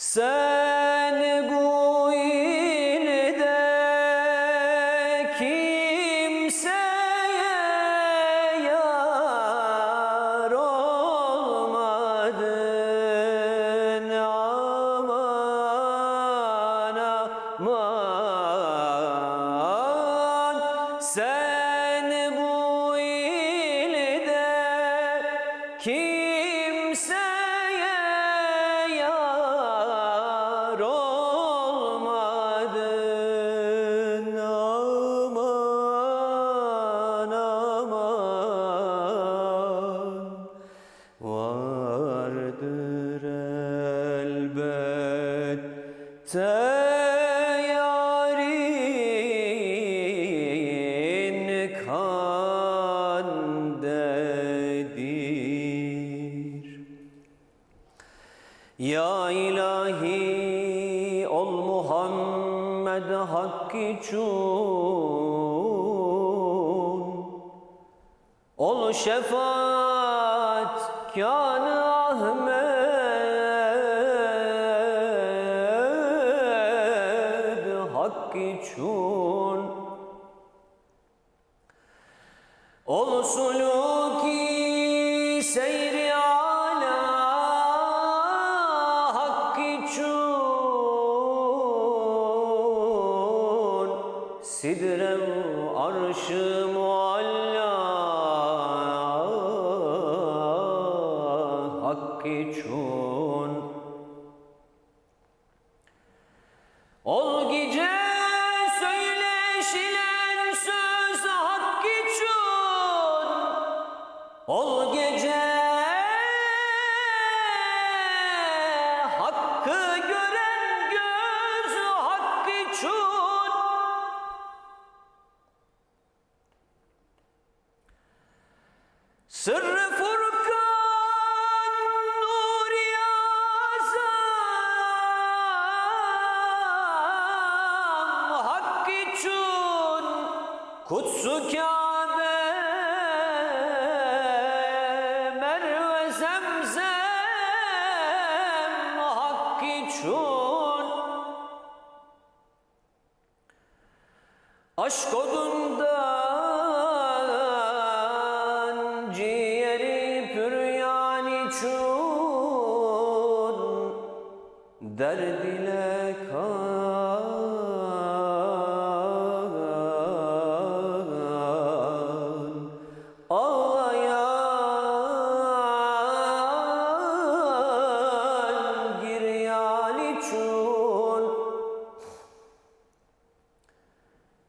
Sir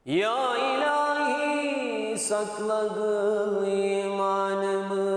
Ya ilahi sakladın imanımı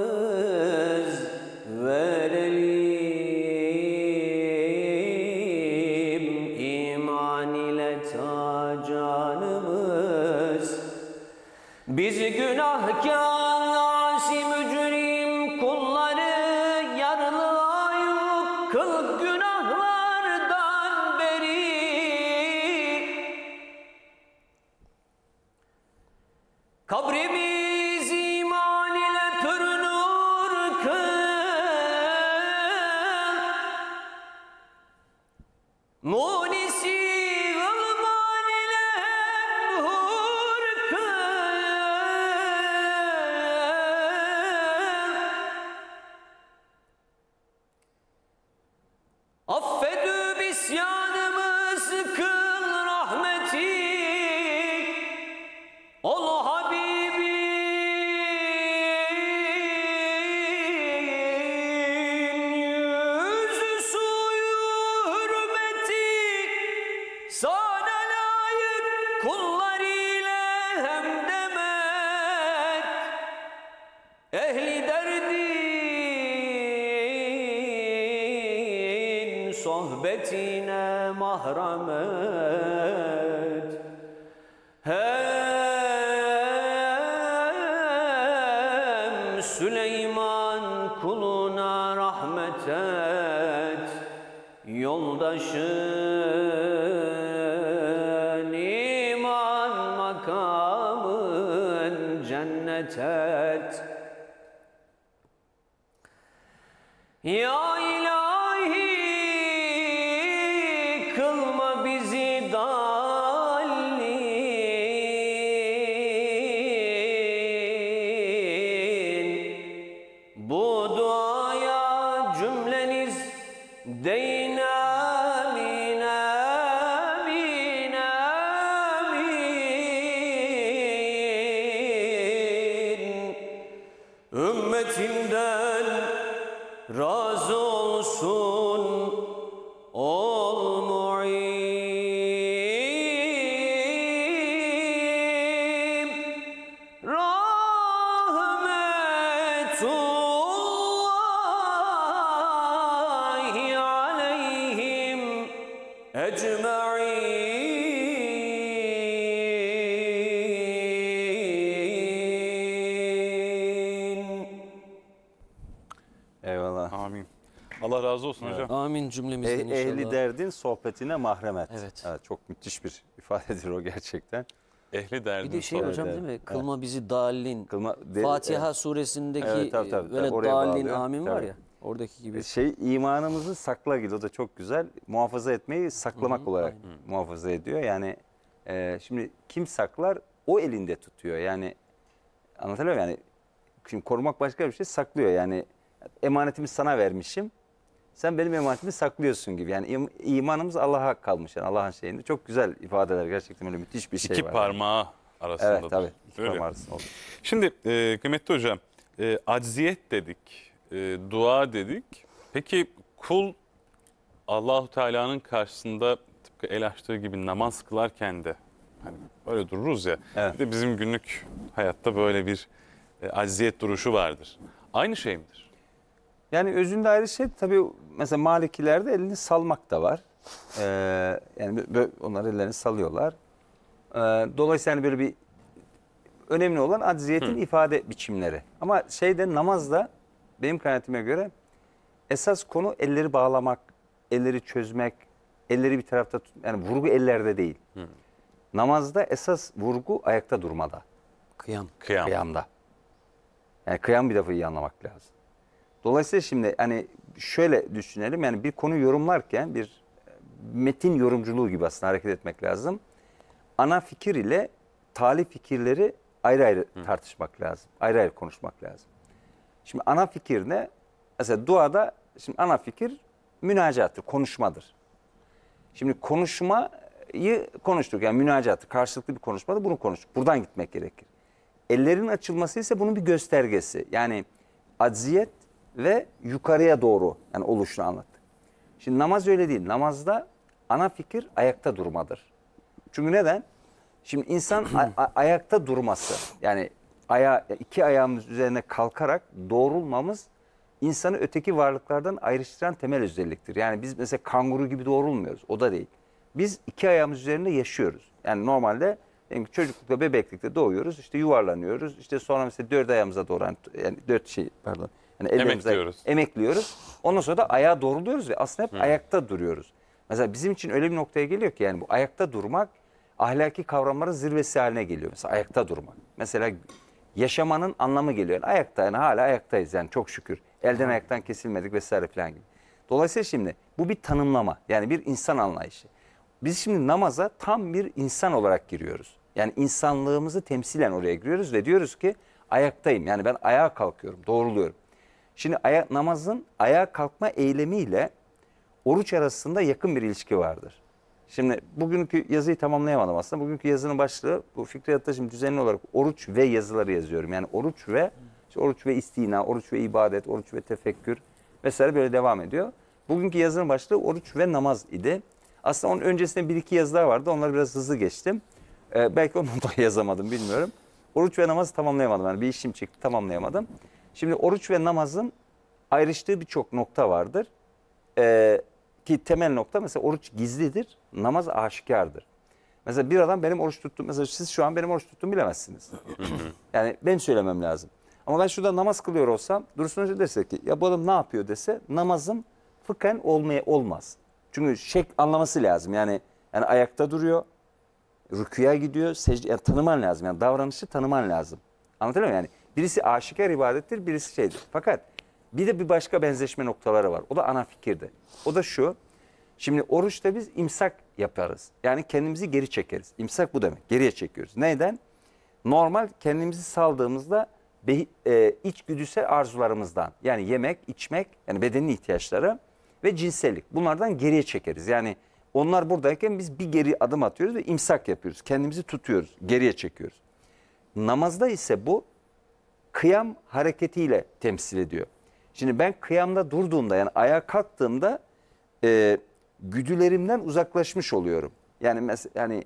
sohbetine mahremet. Evet. evet çok müthiş bir ifadedir o gerçekten. Ehli derdin. Bir de şey hocam değil mi? Kılma bizi dallin. Kılma, de- Fatiha suresindeki evet, tabii, tabii, böyle tabii, oraya dallin bağlıyor. var ya. Oradaki gibi. E, şey imanımızı sakla gibi o da çok güzel. Muhafaza etmeyi saklamak olarak muhafaza ediyor. Yani e, şimdi kim saklar o elinde tutuyor. Yani anlatabiliyor muyum? Yani şimdi korumak başka bir şey saklıyor. Yani emanetimi sana vermişim sen benim emanetimi saklıyorsun gibi. Yani im, imanımız Allah'a kalmış yani Allah'ın şeyinde. Çok güzel ifadeler gerçekten öyle müthiş bir şey İki var. İki parmağı arasında. Evet tabii. İki öyle. parmağı arasında olur. Şimdi e, kıymetli hocam e, acziyet dedik, e, dua dedik. Peki kul Allahu Teala'nın karşısında tıpkı el açtığı gibi namaz kılarken de hani böyle dururuz ya. Evet. Bir de bizim günlük hayatta böyle bir e, acziyet duruşu vardır. Aynı şey midir? Yani özünde ayrı şey tabii mesela Malikilerde elini salmak da var. Ee, yani onlar ellerini salıyorlar. Ee, dolayısıyla yani böyle bir önemli olan acziyetin Hı. ifade biçimleri. Ama şeyde namazda benim kanaatime göre esas konu elleri bağlamak, elleri çözmek, elleri bir tarafta yani vurgu ellerde değil. Hı. Namazda esas vurgu ayakta durmada. Kıyam. Kıyam. Kıyamda. Yani kıyam bir defa iyi anlamak lazım. Dolayısıyla şimdi hani şöyle düşünelim yani bir konu yorumlarken bir metin yorumculuğu gibi aslında hareket etmek lazım. Ana fikir ile tali fikirleri ayrı ayrı Hı. tartışmak lazım. Ayrı ayrı konuşmak lazım. Şimdi ana fikir ne? Mesela duada şimdi ana fikir münacattır, konuşmadır. Şimdi konuşmayı konuştuk. Yani münacattır, karşılıklı bir konuşmadır. bunu konuştuk. Buradan gitmek gerekir. Ellerin açılması ise bunun bir göstergesi. Yani acziyet ve yukarıya doğru yani oluşunu anlattı. Şimdi namaz öyle değil. Namazda ana fikir ayakta durmadır. Çünkü neden? Şimdi insan ayakta durması yani aya iki ayağımız üzerine kalkarak doğrulmamız insanı öteki varlıklardan ayrıştıran temel özelliktir. Yani biz mesela kanguru gibi doğrulmuyoruz. O da değil. Biz iki ayağımız üzerinde yaşıyoruz. Yani normalde yani çocuklukta, bebeklikte doğuyoruz. işte yuvarlanıyoruz. İşte sonra mesela dört ayağımıza doğru yani dört şey pardon yani ellerimize emekliyoruz. emekliyoruz. Ondan sonra da ayağa doğruluyoruz ve aslında hep Hı. ayakta duruyoruz. Mesela bizim için öyle bir noktaya geliyor ki yani bu ayakta durmak ahlaki kavramların zirvesi haline geliyor. Mesela ayakta durmak. Mesela yaşamanın anlamı geliyor. Yani ayakta yani hala ayaktayız yani çok şükür. Elden ayaktan kesilmedik vesaire falan gibi. Dolayısıyla şimdi bu bir tanımlama yani bir insan anlayışı. Biz şimdi namaza tam bir insan olarak giriyoruz. Yani insanlığımızı temsilen oraya giriyoruz ve diyoruz ki ayaktayım. Yani ben ayağa kalkıyorum, doğruluyorum. Şimdi aya, namazın ayağa kalkma eylemiyle oruç arasında yakın bir ilişki vardır. Şimdi bugünkü yazıyı tamamlayamadım aslında. Bugünkü yazının başlığı bu Fikri Attaş'ın düzenli olarak oruç ve yazıları yazıyorum. Yani oruç ve işte oruç ve istina, oruç ve ibadet, oruç ve tefekkür vesaire böyle devam ediyor. Bugünkü yazının başlığı oruç ve namaz idi. Aslında onun öncesinde bir iki yazı daha vardı. Onları biraz hızlı geçtim. Ee, belki onu da yazamadım bilmiyorum. Oruç ve namazı tamamlayamadım. Yani bir işim çıktı tamamlayamadım. Şimdi oruç ve namazın ayrıştığı birçok nokta vardır. Ee, ki temel nokta mesela oruç gizlidir, namaz aşikardır. Mesela bir adam benim oruç tuttuğum, mesela siz şu an benim oruç tuttuğumu bilemezsiniz. yani ben söylemem lazım. Ama ben şurada namaz kılıyor olsam, Dursun Hoca derse ki ya bu adam ne yapıyor dese namazım fıkhen olmaya olmaz. Çünkü şek anlaması lazım. Yani yani ayakta duruyor, rüküya gidiyor, secde, yani tanıman lazım. Yani davranışı tanıman lazım. Anlatabiliyor muyum? Yani Birisi aşikar ibadettir, birisi şeydir. Fakat bir de bir başka benzeşme noktaları var. O da ana fikirde. O da şu. Şimdi oruçta biz imsak yaparız. Yani kendimizi geri çekeriz. İmsak bu demek. Geriye çekiyoruz. Neden? Normal kendimizi saldığımızda be, e, içgüdüsel arzularımızdan yani yemek, içmek yani bedenin ihtiyaçları ve cinsellik bunlardan geriye çekeriz. Yani onlar buradayken biz bir geri adım atıyoruz ve imsak yapıyoruz. Kendimizi tutuyoruz, geriye çekiyoruz. Namazda ise bu kıyam hareketiyle temsil ediyor. Şimdi ben kıyamda durduğumda yani ayağa kalktığımda e, güdülerimden uzaklaşmış oluyorum. Yani mesela yani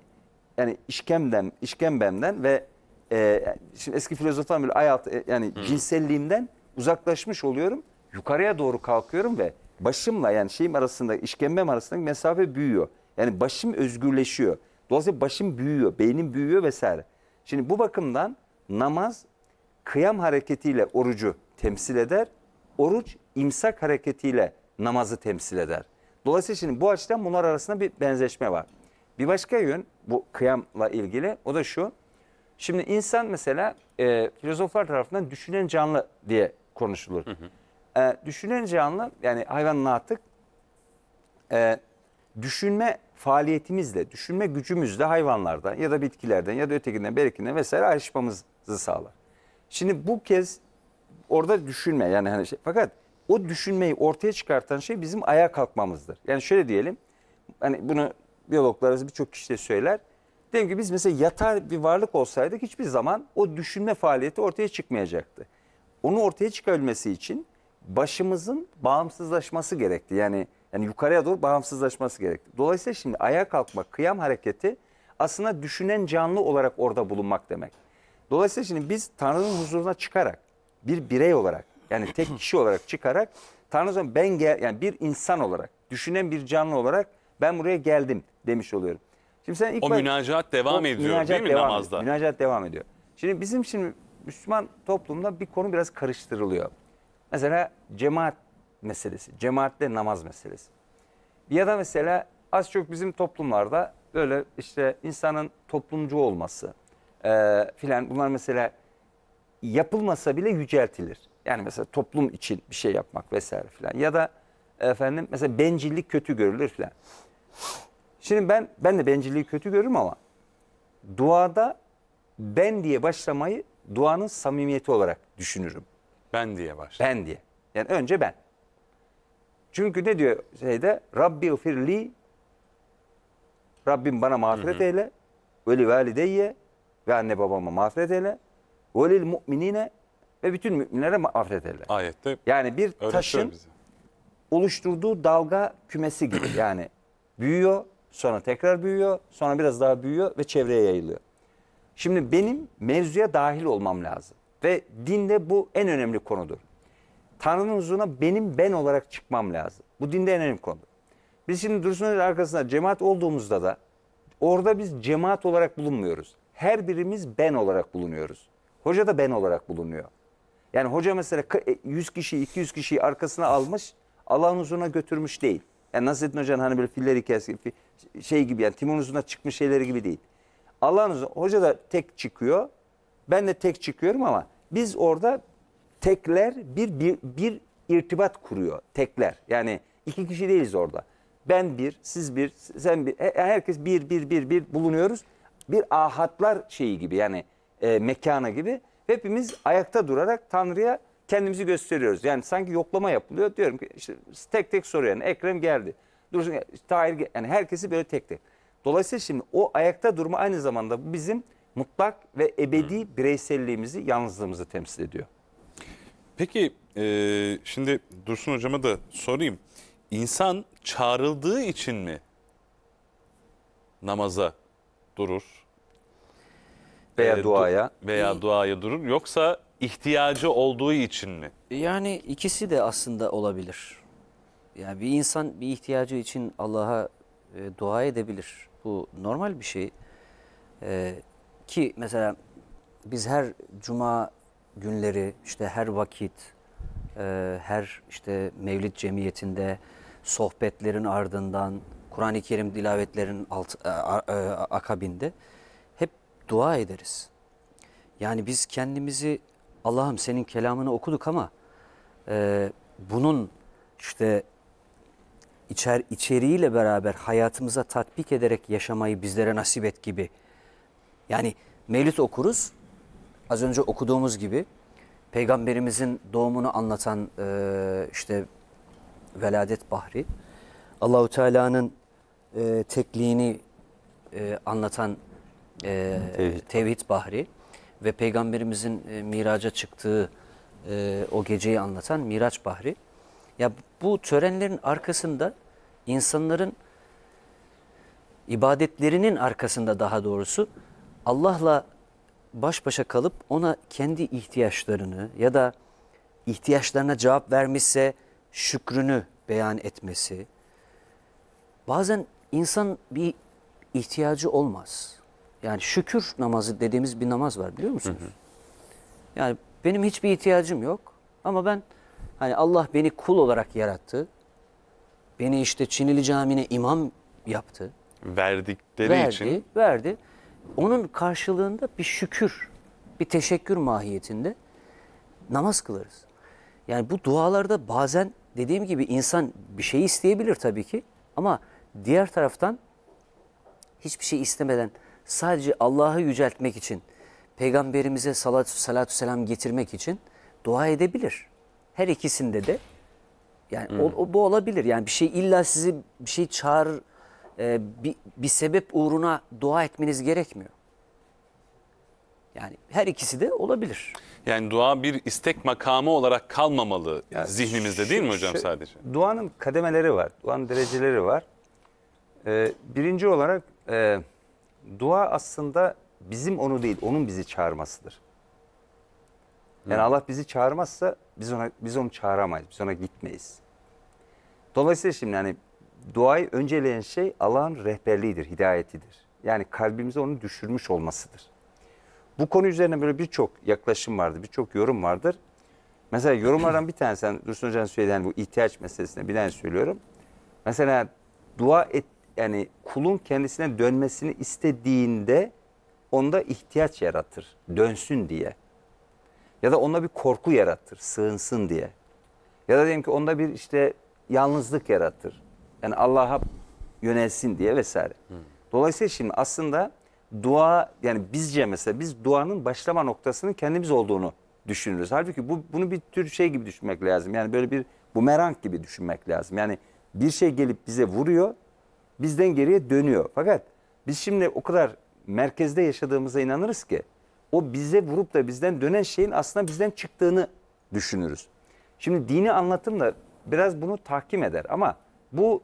yani işkemden, işkembemden ve e, şimdi eski filozoflar böyle hayat e, yani hmm. cinselliğimden uzaklaşmış oluyorum. Yukarıya doğru kalkıyorum ve başımla yani şeyim arasında işkembem arasında mesafe büyüyor. Yani başım özgürleşiyor. Dolayısıyla başım büyüyor, beynim büyüyor vesaire. Şimdi bu bakımdan namaz kıyam hareketiyle orucu temsil eder. Oruç imsak hareketiyle namazı temsil eder. Dolayısıyla şimdi bu açıdan bunlar arasında bir benzeşme var. Bir başka yön bu kıyamla ilgili o da şu. Şimdi insan mesela e, filozoflar tarafından düşünen canlı diye konuşulur. Hı hı. E, düşünen canlı yani hayvan natık e, düşünme faaliyetimizle, düşünme gücümüzle hayvanlardan ya da bitkilerden ya da ötekinden, berikinden vesaire ayrışmamızı sağlar. Şimdi bu kez orada düşünme yani hani şey, fakat o düşünmeyi ortaya çıkartan şey bizim ayağa kalkmamızdır. Yani şöyle diyelim hani bunu biyologlarımız birçok kişi de söyler. Diyelim ki biz mesela yatar bir varlık olsaydık hiçbir zaman o düşünme faaliyeti ortaya çıkmayacaktı. Onu ortaya çıkabilmesi için başımızın bağımsızlaşması gerekti. Yani yani yukarıya doğru bağımsızlaşması gerekti. Dolayısıyla şimdi ayağa kalkmak, kıyam hareketi aslında düşünen canlı olarak orada bulunmak demek. Dolayısıyla şimdi biz Tanrı'nın huzuruna çıkarak bir birey olarak yani tek kişi olarak çıkarak Tanrı'nın ben gel yani bir insan olarak düşünen bir canlı olarak ben buraya geldim demiş oluyorum. Şimdi sen ilk o münacat devam o, ediyor münacat değil mi devam namazda? Ediyor. Münacat devam ediyor. Şimdi bizim şimdi Müslüman toplumda bir konu biraz karıştırılıyor. Mesela cemaat meselesi, cemaatle namaz meselesi. Ya da mesela az çok bizim toplumlarda böyle işte insanın toplumcu olması, e, filan bunlar mesela yapılmasa bile yüceltilir. Yani mesela toplum için bir şey yapmak vesaire filan ya da efendim mesela bencillik kötü görülür filan. Şimdi ben ben de bencilliği kötü görürüm ama duada ben diye başlamayı duanın samimiyeti olarak düşünürüm. Ben diye başla. Ben diye. Yani önce ben. Çünkü ne diyor şeyde Rabbi ufirli Rabbim bana mağfiret hı hı. eyle. Veli valideyye ve anne babama mağfiret eyle. Velil müminine ve bütün müminlere mağfiret eyle. Ayette Yani bir taşın oluşturduğu dalga kümesi gibi. Yani büyüyor, sonra tekrar büyüyor, sonra biraz daha büyüyor ve çevreye yayılıyor. Şimdi benim mevzuya dahil olmam lazım. Ve dinde bu en önemli konudur. Tanrı'nın huzuruna benim ben olarak çıkmam lazım. Bu dinde en önemli konudur. Biz şimdi Dursun Özel arkasında cemaat olduğumuzda da orada biz cemaat olarak bulunmuyoruz her birimiz ben olarak bulunuyoruz. Hoca da ben olarak bulunuyor. Yani hoca mesela 100 kişiyi 200 kişiyi arkasına almış Allah'ın huzuruna götürmüş değil. Yani Nasreddin Hoca'nın hani böyle filler hikayesi gibi, şey gibi yani Timur'un huzuruna çıkmış şeyleri gibi değil. Allah'ın huzuruna hoca da tek çıkıyor. Ben de tek çıkıyorum ama biz orada tekler bir, bir, bir irtibat kuruyor. Tekler yani iki kişi değiliz orada. Ben bir, siz bir, sen bir, herkes bir, bir, bir, bir bulunuyoruz bir ahatlar şeyi gibi yani e, mekana gibi hepimiz ayakta durarak Tanrı'ya kendimizi gösteriyoruz. Yani sanki yoklama yapılıyor. Diyorum ki işte tek tek soruyor yani Ekrem geldi. Dursun Tahir yani herkesi böyle tek tek. Dolayısıyla şimdi o ayakta durma aynı zamanda bizim mutlak ve ebedi hmm. bireyselliğimizi, yalnızlığımızı temsil ediyor. Peki e, şimdi Dursun hocama da sorayım. İnsan çağrıldığı için mi namaza durur. Veya e, duaya. Du veya duaya durur. Yoksa ihtiyacı olduğu için mi? Yani ikisi de aslında olabilir. Yani bir insan bir ihtiyacı için Allah'a e, dua edebilir. Bu normal bir şey. E, ki mesela biz her cuma günleri işte her vakit e, her işte mevlid cemiyetinde sohbetlerin ardından Kur'an-ı Kerim dilavetlerinin alt, e, a, a, e, akabinde hep dua ederiz. Yani biz kendimizi Allah'ım senin kelamını okuduk ama e, bunun işte içer, içeriğiyle beraber hayatımıza tatbik ederek yaşamayı bizlere nasip et gibi. Yani mevlüt okuruz. Az önce okuduğumuz gibi peygamberimizin doğumunu anlatan e, işte veladet bahri. Allahu Teala'nın e, tekliğini e, anlatan e, tevhid. tevhid Bahri ve Peygamberimizin e, miraca çıktığı e, o geceyi anlatan Miraç Bahri. Ya bu törenlerin arkasında insanların ibadetlerinin arkasında daha doğrusu Allah'la baş başa kalıp ona kendi ihtiyaçlarını ya da ihtiyaçlarına cevap vermişse şükrünü beyan etmesi. Bazen insan bir ihtiyacı olmaz. Yani şükür namazı dediğimiz bir namaz var biliyor musunuz? Hı hı. Yani benim hiçbir ihtiyacım yok ama ben hani Allah beni kul olarak yarattı. Beni işte Çinili Camii'ne imam yaptı. Verdikleri verdi, için. Verdi. Onun karşılığında bir şükür, bir teşekkür mahiyetinde namaz kılarız. Yani bu dualarda bazen dediğim gibi insan bir şey isteyebilir tabii ki ama Diğer taraftan hiçbir şey istemeden sadece Allah'ı yüceltmek için, peygamberimize salatü, salatü selam getirmek için dua edebilir. Her ikisinde de yani hmm. o, o, bu olabilir. Yani bir şey illa sizi bir şey çağırır, e, bir, bir sebep uğruna dua etmeniz gerekmiyor. Yani her ikisi de olabilir. Yani dua bir istek makamı olarak kalmamalı yani zihnimizde şu, değil mi hocam şu, sadece? Duanın kademeleri var, duanın dereceleri var. Ee, birinci olarak e, dua aslında bizim onu değil, onun bizi çağırmasıdır. Yani Hı. Allah bizi çağırmazsa biz ona biz onu çağıramayız, biz ona gitmeyiz. Dolayısıyla şimdi yani duayı önceleyen şey Allah'ın rehberliğidir, hidayetidir. Yani kalbimize onu düşürmüş olmasıdır. Bu konu üzerine böyle birçok yaklaşım vardı, birçok yorum vardır. Mesela yorumlardan bir tanesi, yani Dursun Hoca'nın söylediği yani bu ihtiyaç meselesine bir tane söylüyorum. Mesela dua et yani kulun kendisine dönmesini istediğinde onda ihtiyaç yaratır. Dönsün diye. Ya da onda bir korku yaratır. Sığınsın diye. Ya da diyelim ki onda bir işte yalnızlık yaratır. Yani Allah'a yönelsin diye vesaire. Dolayısıyla şimdi aslında dua yani bizce mesela biz duanın başlama noktasının kendimiz olduğunu düşünürüz. Halbuki bu bunu bir tür şey gibi düşünmek lazım. Yani böyle bir bu bumerang gibi düşünmek lazım. Yani bir şey gelip bize vuruyor bizden geriye dönüyor. Fakat biz şimdi o kadar merkezde yaşadığımıza inanırız ki o bize vurup da bizden dönen şeyin aslında bizden çıktığını düşünürüz. Şimdi dini anlatım da biraz bunu tahkim eder ama bu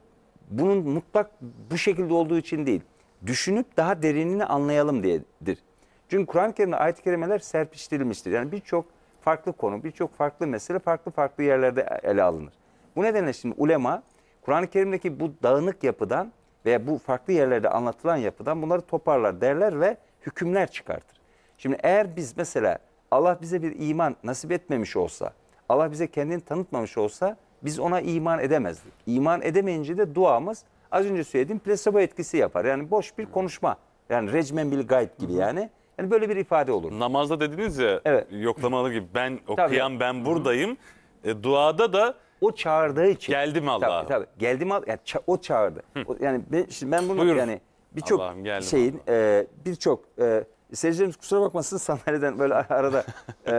bunun mutlak bu şekilde olduğu için değil. Düşünüp daha derinini anlayalım diyedir. Çünkü Kur'an-ı Kerim'de ayet-i kerimeler serpiştirilmiştir. Yani birçok farklı konu, birçok farklı mesele farklı farklı yerlerde ele alınır. Bu nedenle şimdi ulema Kur'an-ı Kerim'deki bu dağınık yapıdan veya bu farklı yerlerde anlatılan yapıdan bunları toparlar derler ve hükümler çıkartır. Şimdi eğer biz mesela Allah bize bir iman nasip etmemiş olsa, Allah bize kendini tanıtmamış olsa biz ona iman edemezdik. İman edemeyince de duamız az önce söylediğim plasebo etkisi yapar. Yani boş bir konuşma. Yani recmen bil gayb gibi yani. Yani böyle bir ifade olur. Namazda dediniz ya evet. yoklamalı gibi ben okuyan Tabii. ben buradayım. E, duada da o çağırdığı için. Geldi mi Allah'a? Tabii, tabii. Geldi mi Allah? Yani o çağırdı. O, yani ben, şimdi ben bunu Buyurun. yani birçok şeyin e, birçok e, seyircilerimiz kusura bakmasın sandalyeden böyle arada e,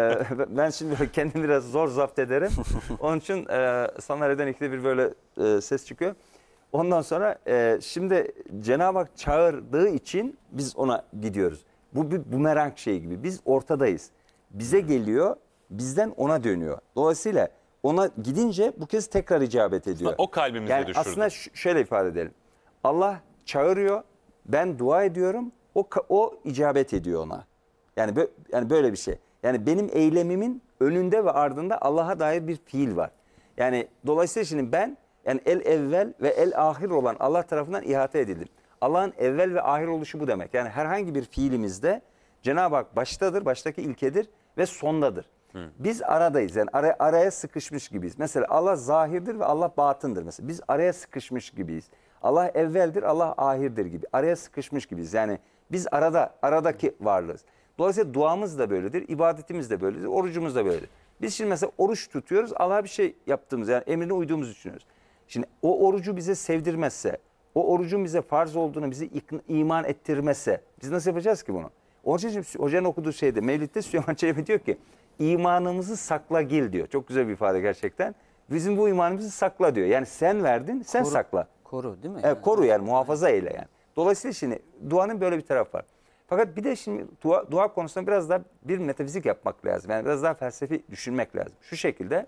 ben şimdi böyle kendimi biraz zor zapt ederim. Onun için e, sandalyeden ikide bir böyle e, ses çıkıyor. Ondan sonra e, şimdi Cenab-ı Hak çağırdığı için biz ona gidiyoruz. Bu bir bumerang şey gibi. Biz ortadayız. Bize geliyor, bizden ona dönüyor. Dolayısıyla ona gidince bu kez tekrar icabet ediyor. O kalbimizi yani düşürdü. Aslında şöyle ifade edelim. Allah çağırıyor, ben dua ediyorum, o o icabet ediyor ona. Yani bö, yani böyle bir şey. Yani benim eylemimin önünde ve ardında Allah'a dair bir fiil var. Yani dolayısıyla şimdi ben yani el evvel ve el ahir olan Allah tarafından ihate edildim. Allah'ın evvel ve ahir oluşu bu demek. Yani herhangi bir fiilimizde Cenab-ı Hak baştadır, baştaki ilkedir ve sondadır. Biz aradayız. Yani ara, araya sıkışmış gibiyiz. Mesela Allah zahirdir ve Allah batındır. Mesela biz araya sıkışmış gibiyiz. Allah evveldir, Allah ahirdir gibi. Araya sıkışmış gibiyiz. Yani biz arada, aradaki varlığız. Dolayısıyla duamız da böyledir, ibadetimiz de böyledir, orucumuz da böyledir. Biz şimdi mesela oruç tutuyoruz, Allah'a bir şey yaptığımız yani emrine uyduğumuzu düşünüyoruz. Şimdi o orucu bize sevdirmezse, o orucun bize farz olduğunu bize iman ettirmezse biz nasıl yapacağız ki bunu? Onun için hocanın okuduğu şeyde Mevlid'de Süleyman Çelebi diyor ki imanımızı sakla gil diyor. Çok güzel bir ifade gerçekten. Bizim bu imanımızı sakla diyor. Yani sen verdin, sen koru, sakla. Koru değil mi? Evet, yani? koru yani muhafaza eyle yani. Dolayısıyla şimdi duanın böyle bir tarafı var. Fakat bir de şimdi dua, dua konusunda biraz daha bir metafizik yapmak lazım. Yani biraz daha felsefi düşünmek lazım. Şu şekilde.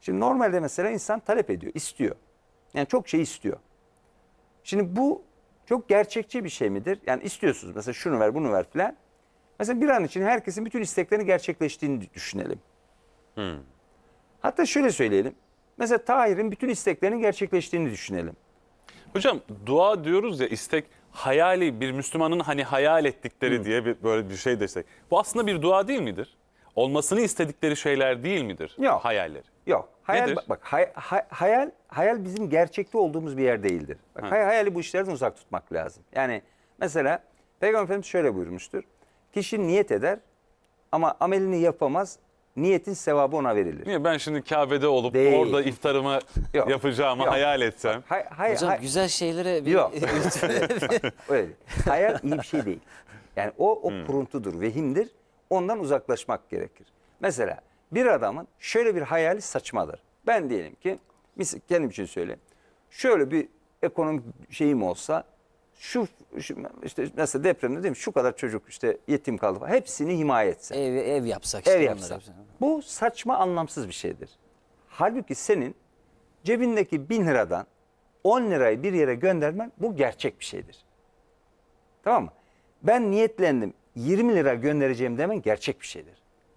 Şimdi normalde mesela insan talep ediyor, istiyor. Yani çok şey istiyor. Şimdi bu çok gerçekçi bir şey midir? Yani istiyorsunuz mesela şunu ver, bunu ver filan. Mesela bir an için herkesin bütün isteklerini gerçekleştiğini düşünelim. Hmm. Hatta şöyle söyleyelim. Mesela Tahir'in bütün isteklerinin gerçekleştiğini düşünelim. Hocam dua diyoruz ya istek hayali bir Müslümanın hani hayal ettikleri Hı. diye bir, böyle bir şey desek. Bu aslında bir dua değil midir? Olmasını istedikleri şeyler değil midir? Yok. hayaller. Yok. Hayal Nedir? bak, hay, hay, hayal hayal bizim gerçekte olduğumuz bir yer değildir. Bak, hayali bu işlerden uzak tutmak lazım. Yani mesela Peygamber Efendimiz şöyle buyurmuştur. Kişi niyet eder ama amelini yapamaz. Niyetin sevabı ona verilir. Niye ben şimdi Kabe'de olup Değil. orada iftarımı Yok. yapacağımı Yok. hayal etsem? Hay, hay, Hocam hay. güzel şeylere bir... Yok. Öyle. Hayal iyi bir şey değil. Yani o, o hmm. kuruntudur, vehimdir. Ondan uzaklaşmak gerekir. Mesela bir adamın şöyle bir hayali saçmadır. Ben diyelim ki, kendim için söyleyeyim. Şöyle bir ekonomik şeyim olsa şu, işte mesela depremde değil mi şu kadar çocuk işte yetim kaldı falan. hepsini himaye etse. Ev, ev yapsak ev onları yapsak. Bu saçma anlamsız bir şeydir. Halbuki senin cebindeki bin liradan 10 lirayı bir yere göndermen bu gerçek bir şeydir. Tamam mı? Ben niyetlendim 20 lira göndereceğim demen gerçek bir şeydir.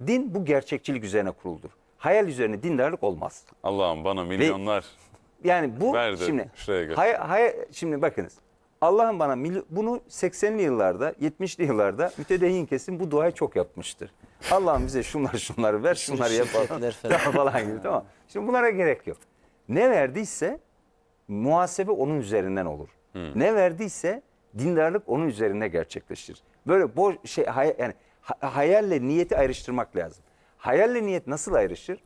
Din bu gerçekçilik üzerine kuruldur. Hayal üzerine dindarlık olmaz. Allah'ım bana milyonlar Yani bu Ver şimdi hay, hay, şimdi bakınız Allah'ım bana bunu 80'li yıllarda, 70'li yıllarda mütedeyyin kesim bu duayı çok yapmıştır. Allah'ım bize şunlar şunları ver, şunları yapalım. daha falan gibi tamam. Şimdi bunlara gerek yok. Ne verdiyse muhasebe onun üzerinden olur. Hmm. Ne verdiyse dindarlık onun üzerinde gerçekleşir. Böyle boş şey hay, yani hayalle niyeti ayrıştırmak lazım. Hayalle niyet nasıl ayrışır?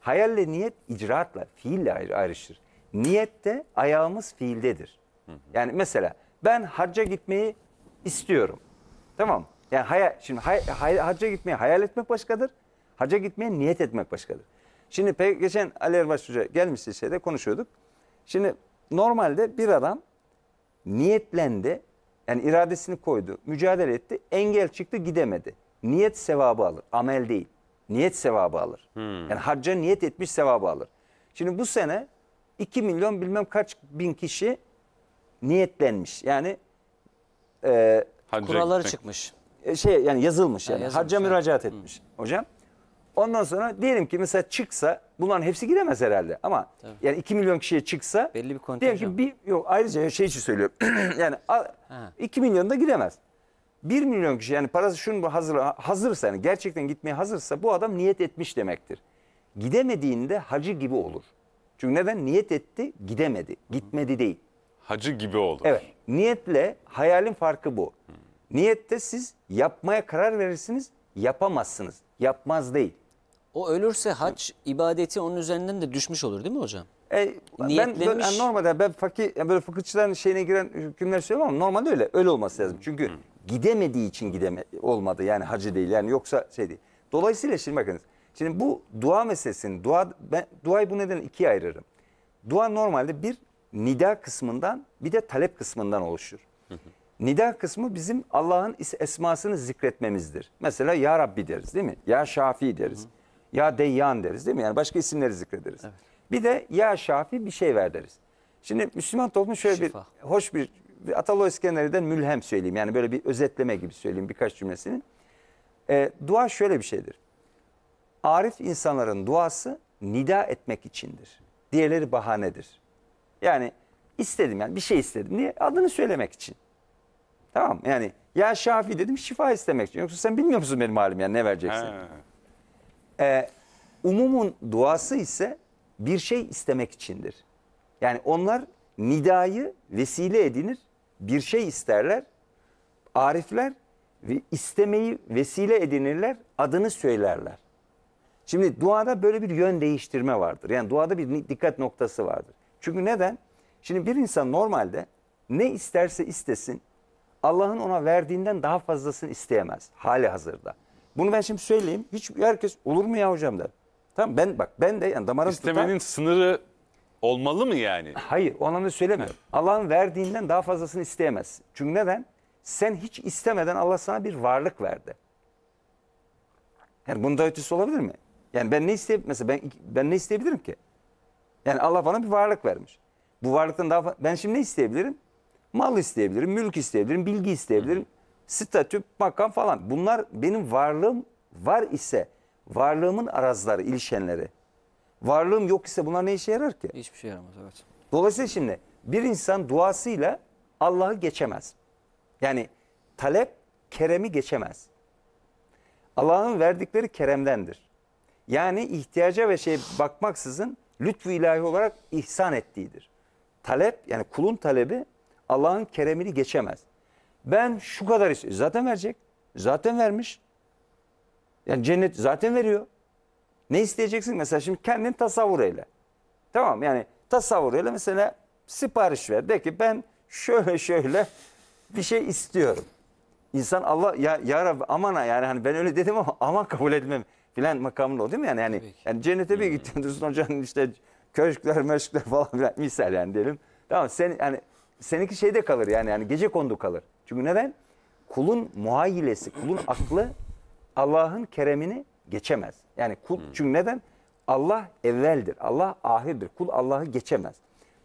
Hayalle niyet icraatla, fiille ayrışır. Niyet de ayağımız fiildedir. Hı Yani mesela ben harca gitmeyi istiyorum. Tamam Yani hayal şimdi hay, hay, hacca gitmeyi hayal etmek başkadır. harca gitmeye niyet etmek başkadır. Şimdi pek geçen Ali Erbaş Hoca gelmişti şeyde konuşuyorduk. Şimdi normalde bir adam niyetlendi. Yani iradesini koydu. Mücadele etti. Engel çıktı gidemedi. Niyet sevabı alır. Amel değil. Niyet sevabı alır. Hmm. Yani harca niyet etmiş sevabı alır. Şimdi bu sene 2 milyon bilmem kaç bin kişi niyetlenmiş. Yani e, kuralları gitmek. çıkmış. e, şey yani yazılmış yani. yazılmış, harca evet. müracaat etmiş hocam. Ondan sonra diyelim ki mesela çıksa bunların hepsi giremez herhalde ama Tabii. yani 2 milyon kişiye çıksa Belli bir diyelim ki bir yok ayrıca şey için söylüyorum. yani a- 2 milyon da giremez. 1 milyon kişi yani parası şunun bu hazır hazırsa yani gerçekten gitmeye hazırsa bu adam niyet etmiş demektir. Gidemediğinde hacı gibi olur. Çünkü neden niyet etti, gidemedi. Gitmedi değil hacı gibi olur. Evet. Niyetle hayalin farkı bu. Niyette siz yapmaya karar verirsiniz, yapamazsınız. Yapmaz değil. O ölürse hac ibadeti onun üzerinden de düşmüş olur değil mi hocam? E, ben, yani normalde ben fakir yani böyle fıkıhçıların şeyine giren hükümler söylüyorum ama normalde öyle öyle olması lazım. Çünkü gidemediği için gideme olmadı yani hacı değil yani yoksa şey değil. Dolayısıyla şimdi bakınız. Şimdi bu dua meselesini dua ben duayı bu nedenle ikiye ayırırım. Dua normalde bir nida kısmından bir de talep kısmından oluşur. Nida kısmı bizim Allah'ın esmasını zikretmemizdir. Mesela Ya Rabbi deriz değil mi? Ya Şafi deriz. Hı hı. Ya Deyyan deriz değil mi? Yani başka isimleri zikrederiz. Evet. Bir de Ya Şafi bir şey ver deriz. Şimdi Müslüman toplumu şöyle Şifa. bir hoş bir, bir Atalo İskender'den mülhem söyleyeyim. Yani böyle bir özetleme gibi söyleyeyim birkaç cümlesini. E, dua şöyle bir şeydir. Arif insanların duası nida etmek içindir. Diğerleri bahanedir. Yani istedim yani bir şey istedim niye adını söylemek için. Tamam yani ya Şafi dedim şifa istemek için. Yoksa sen bilmiyor musun benim halim yani ne vereceksin? Ee, umumun duası ise bir şey istemek içindir. Yani onlar nidayı vesile edinir, bir şey isterler. Arifler ve istemeyi vesile edinirler, adını söylerler. Şimdi duada böyle bir yön değiştirme vardır. Yani duada bir dikkat noktası vardır. Çünkü neden? Şimdi bir insan normalde ne isterse istesin Allah'ın ona verdiğinden daha fazlasını isteyemez hali hazırda. Bunu ben şimdi söyleyeyim. Hiç herkes olur mu ya hocam der. Tamam ben bak ben de yani damarım İstemenin tutar. sınırı olmalı mı yani? Hayır ona anlamda söylemiyorum. Allah'ın verdiğinden daha fazlasını isteyemez. Çünkü neden? Sen hiç istemeden Allah sana bir varlık verdi. Yani bunun da ötesi olabilir mi? Yani ben ne isteyip mesela ben ben ne isteyebilirim ki? Yani Allah bana bir varlık vermiş. Bu varlıktan daha ben şimdi ne isteyebilirim? Mal isteyebilirim, mülk isteyebilirim, bilgi isteyebilirim. Statü, makam falan. Bunlar benim varlığım var ise varlığımın arazileri, ilişenleri. Varlığım yok ise bunlar ne işe yarar ki? Hiçbir şey yaramaz evet. Dolayısıyla şimdi bir insan duasıyla Allah'ı geçemez. Yani talep keremi geçemez. Allah'ın verdikleri keremdendir. Yani ihtiyaca ve şey bakmaksızın lütfu ilahi olarak ihsan ettiğidir. Talep yani kulun talebi Allah'ın keremini geçemez. Ben şu kadar istiyorum. Zaten verecek. Zaten vermiş. Yani cennet zaten veriyor. Ne isteyeceksin? Mesela şimdi kendin tasavvur eyle. Tamam yani tasavvur eyle mesela sipariş ver. De ki ben şöyle şöyle bir şey istiyorum. İnsan Allah ya, ya Rabbi amana yani hani ben öyle dedim ama aman kabul etmem filan makamında o değil mi? Yani, yani, yani cennete bir gittin Dursun Hoca'nın işte köşkler meşkler falan filan misal yani diyelim. Tamam sen yani seninki şeyde kalır yani yani gece kondu kalır. Çünkü neden? Kulun muayilesi kulun aklı Allah'ın keremini geçemez. Yani kul çünkü neden? Allah evveldir. Allah ahirdir. Kul Allah'ı geçemez.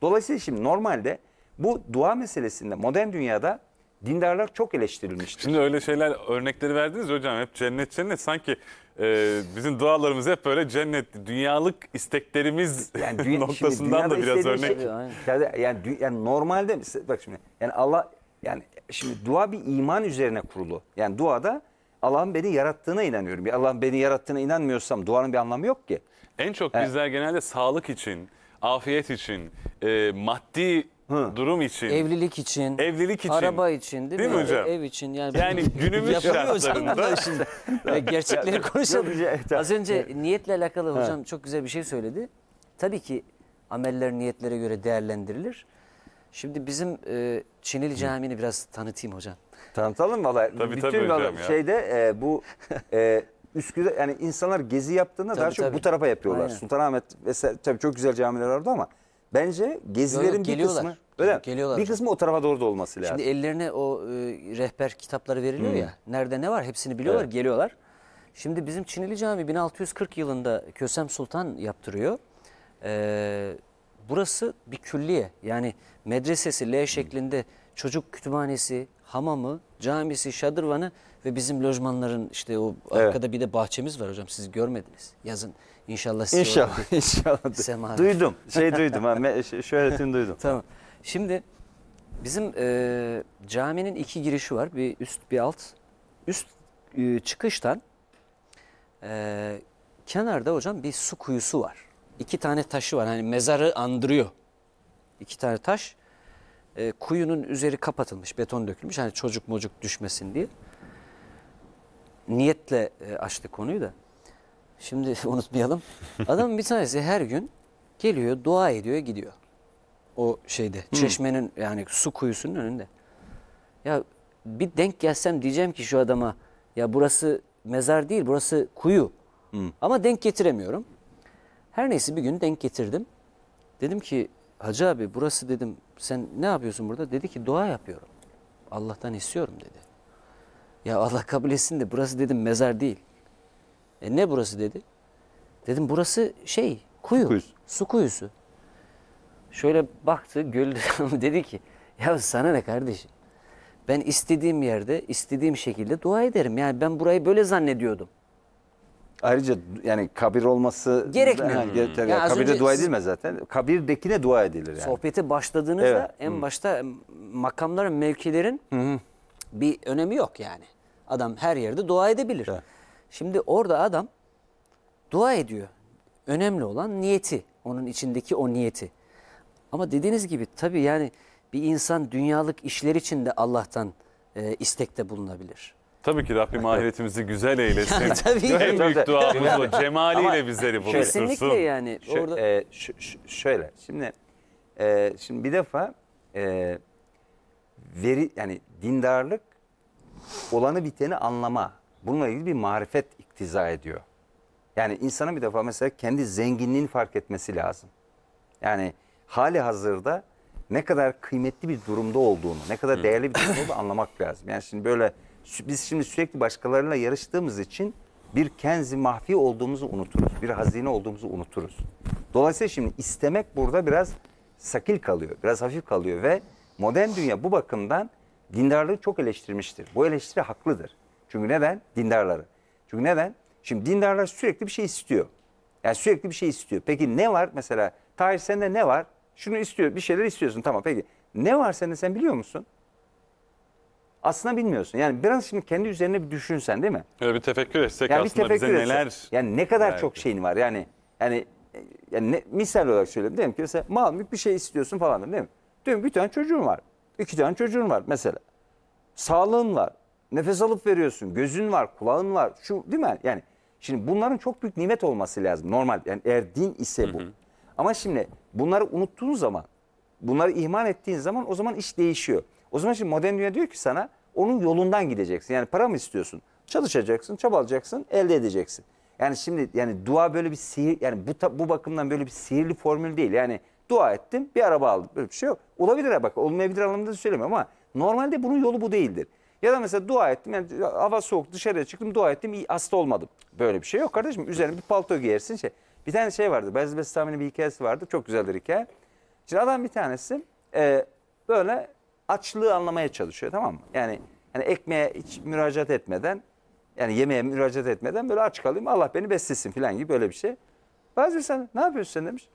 Dolayısıyla şimdi normalde bu dua meselesinde modern dünyada dindarlar çok eleştirilmiştir. Şimdi öyle şeyler örnekleri verdiniz hocam hep cennet cennet sanki ee, bizim dualarımız hep böyle cennet, dünyalık isteklerimiz yani dü noktasından da biraz örnek. Şey, yani, yani, yani normalde bak şimdi yani Allah yani şimdi dua bir iman üzerine kurulu. Yani duada Allah'ın beni yarattığına inanıyorum. Allah'ın beni yarattığına inanmıyorsam duanın bir anlamı yok ki. En çok yani, bizler genelde sağlık için, afiyet için, e, maddi Hı. durum için, Evlilik için, evlilik için. araba için değil, Değil mi hocam? Ev için yani. Yani günümüz şartlarında. anladın şimdi. E, gerçekleri konuşalım. Şey, Az önce niyetle alakalı hocam çok güzel bir şey söyledi. Tabii ki ameller niyetlere göre değerlendirilir. Şimdi bizim e, Çinili Camii'ni biraz tanıtayım hocam. Tanıtalım valla. Tabii, Bütün tabii valla hocam ya. şeyde e, bu e, Üsküdar yani insanlar gezi yaptığında daha Tabii, çok tabii. bu tarafa yapıyorlar. Aynen. Sultanahmet vesaire tabii çok güzel camiler vardı ama Bence gezilerin Yok, yok, bir kısmı öyle mi? Geliyorlar bir kısmı o tarafa doğru da olması lazım. Şimdi ellerine o e, rehber kitapları veriliyor Hı. ya. Hmm. Nerede ne var hepsini biliyorlar, Evet. geliyorlar. Şimdi bizim Çinili Cami 1640 yılında Kösem Sultan yaptırıyor. Ee, burası bir külliye. Yani medresesi L şeklinde, çocuk kütüphanesi, hamamı, camisi, şadırvanı ve bizim lojmanların işte o evet. arkada bir de bahçemiz var hocam siz görmediniz. Yazın inşallah size İnşallah inşallah. Sema duydum. Şey duydum ha şöhretini duydum. Tamam. Şimdi bizim e, caminin iki girişi var. Bir üst bir alt. Üst e, çıkıştan e, kenarda hocam bir su kuyusu var. İki tane taşı var. Hani mezarı andırıyor. İki tane taş e, kuyunun üzeri kapatılmış, beton dökülmüş. Hani çocuk mocuk düşmesin diye. Niyetle e, açtı konuyu da. Şimdi unutmayalım. Adamın bir tanesi her gün geliyor, dua ediyor, gidiyor. O şeyde, hmm. çeşmenin yani su kuyusunun önünde. Ya bir denk gelsem diyeceğim ki şu adama ya burası mezar değil, burası kuyu. Hmm. Ama denk getiremiyorum. Her neyse bir gün denk getirdim. Dedim ki Hacı abi burası dedim sen ne yapıyorsun burada? Dedi ki dua yapıyorum. Allah'tan istiyorum dedi. Ya Allah kabul etsin de burası dedim mezar değil. E ne burası dedi? Dedim burası şey kuyu. Su kuyusu. Su kuyusu. Şöyle baktı güldü dedi ki ya sana ne kardeşim? Ben istediğim yerde istediğim şekilde dua ederim. Yani ben burayı böyle zannediyordum. Ayrıca yani kabir olması gerekmiyor. Yani, hmm. tabii, yani kabirde dua edilmez zaten. Kabirdekine dua edilir yani. Sohbete başladığınızda evet. en hmm. başta makamların, mevkilerin hmm. bir önemi yok yani. Adam her yerde dua edebilir. Evet. Şimdi orada adam dua ediyor. Önemli olan niyeti. Onun içindeki o niyeti. Ama dediğiniz gibi tabii yani bir insan dünyalık işler için de Allah'tan e, istekte bulunabilir. Tabii ki Rabbim ahiretimizi güzel eylesin. Tabii En büyük duamız o. Cemaliyle bizleri şöyle- buluştursun. Kesinlikle yani. Şö- şey, Orada e, şöyle şimdi e, şimdi bir defa e, veri yani dindarlık olanı biteni anlama. Bununla ilgili bir marifet iktiza ediyor. Yani insanın bir defa mesela kendi zenginliğini fark etmesi lazım. Yani hali hazırda ne kadar kıymetli bir durumda olduğunu, ne kadar değerli bir durumda olduğunu anlamak lazım. Yani şimdi böyle biz şimdi sürekli başkalarıyla yarıştığımız için bir kenzi mahfi olduğumuzu unuturuz. Bir hazine olduğumuzu unuturuz. Dolayısıyla şimdi istemek burada biraz sakil kalıyor. Biraz hafif kalıyor ve modern dünya bu bakımdan dindarlığı çok eleştirmiştir. Bu eleştiri haklıdır. Çünkü neden? Dindarları. Çünkü neden? Şimdi dindarlar sürekli bir şey istiyor. Yani sürekli bir şey istiyor. Peki ne var mesela? Tahir sende ne var? Şunu istiyor. Bir şeyler istiyorsun. Tamam peki. Ne var sende sen biliyor musun? aslında bilmiyorsun. Yani biraz şimdi kendi üzerine bir düşünsen değil mi? Öyle bir tefekkür etsek yani aslında bize neler... Yani ne kadar çok şeyin var yani. Yani, yani ne, misal olarak söyleyeyim diyelim ki mesela mal mülk bir şey istiyorsun falan değil mi? Diyorum bir tane çocuğun var. iki tane çocuğun var mesela. Sağlığın var. Nefes alıp veriyorsun. Gözün var, kulağın var. Şu değil mi? Yani şimdi bunların çok büyük nimet olması lazım. Normal yani eğer din ise bu. Hı hı. Ama şimdi bunları unuttuğun zaman, bunları ihmal ettiğin zaman o zaman iş değişiyor. O zaman şimdi modern dünya diyor ki sana onun yolundan gideceksin. Yani para mı istiyorsun? Çalışacaksın, çabalacaksın, elde edeceksin. Yani şimdi yani dua böyle bir sihir yani bu bu bakımdan böyle bir sihirli formül değil. Yani dua ettim bir araba aldım. Böyle bir şey yok. Olabilir ha bak olmayabilir anlamında söylemiyorum ama normalde bunun yolu bu değildir. Ya da mesela dua ettim yani hava soğuk dışarıya çıktım dua ettim iyi, hasta olmadım. Böyle bir şey yok kardeşim. Üzerine bir palto giyersin şey. Bir tane şey vardı. Bezbestami'nin bir hikayesi vardı. Çok güzeldir hikaye. Şimdi adam bir tanesi e, böyle açlığı anlamaya çalışıyor tamam mı? Yani yani ekmeğe hiç müracaat etmeden yani yemeğe müracaat etmeden böyle aç kalayım Allah beni beslesin falan gibi böyle bir şey. Bazı insan ne yapıyorsun sen demiş.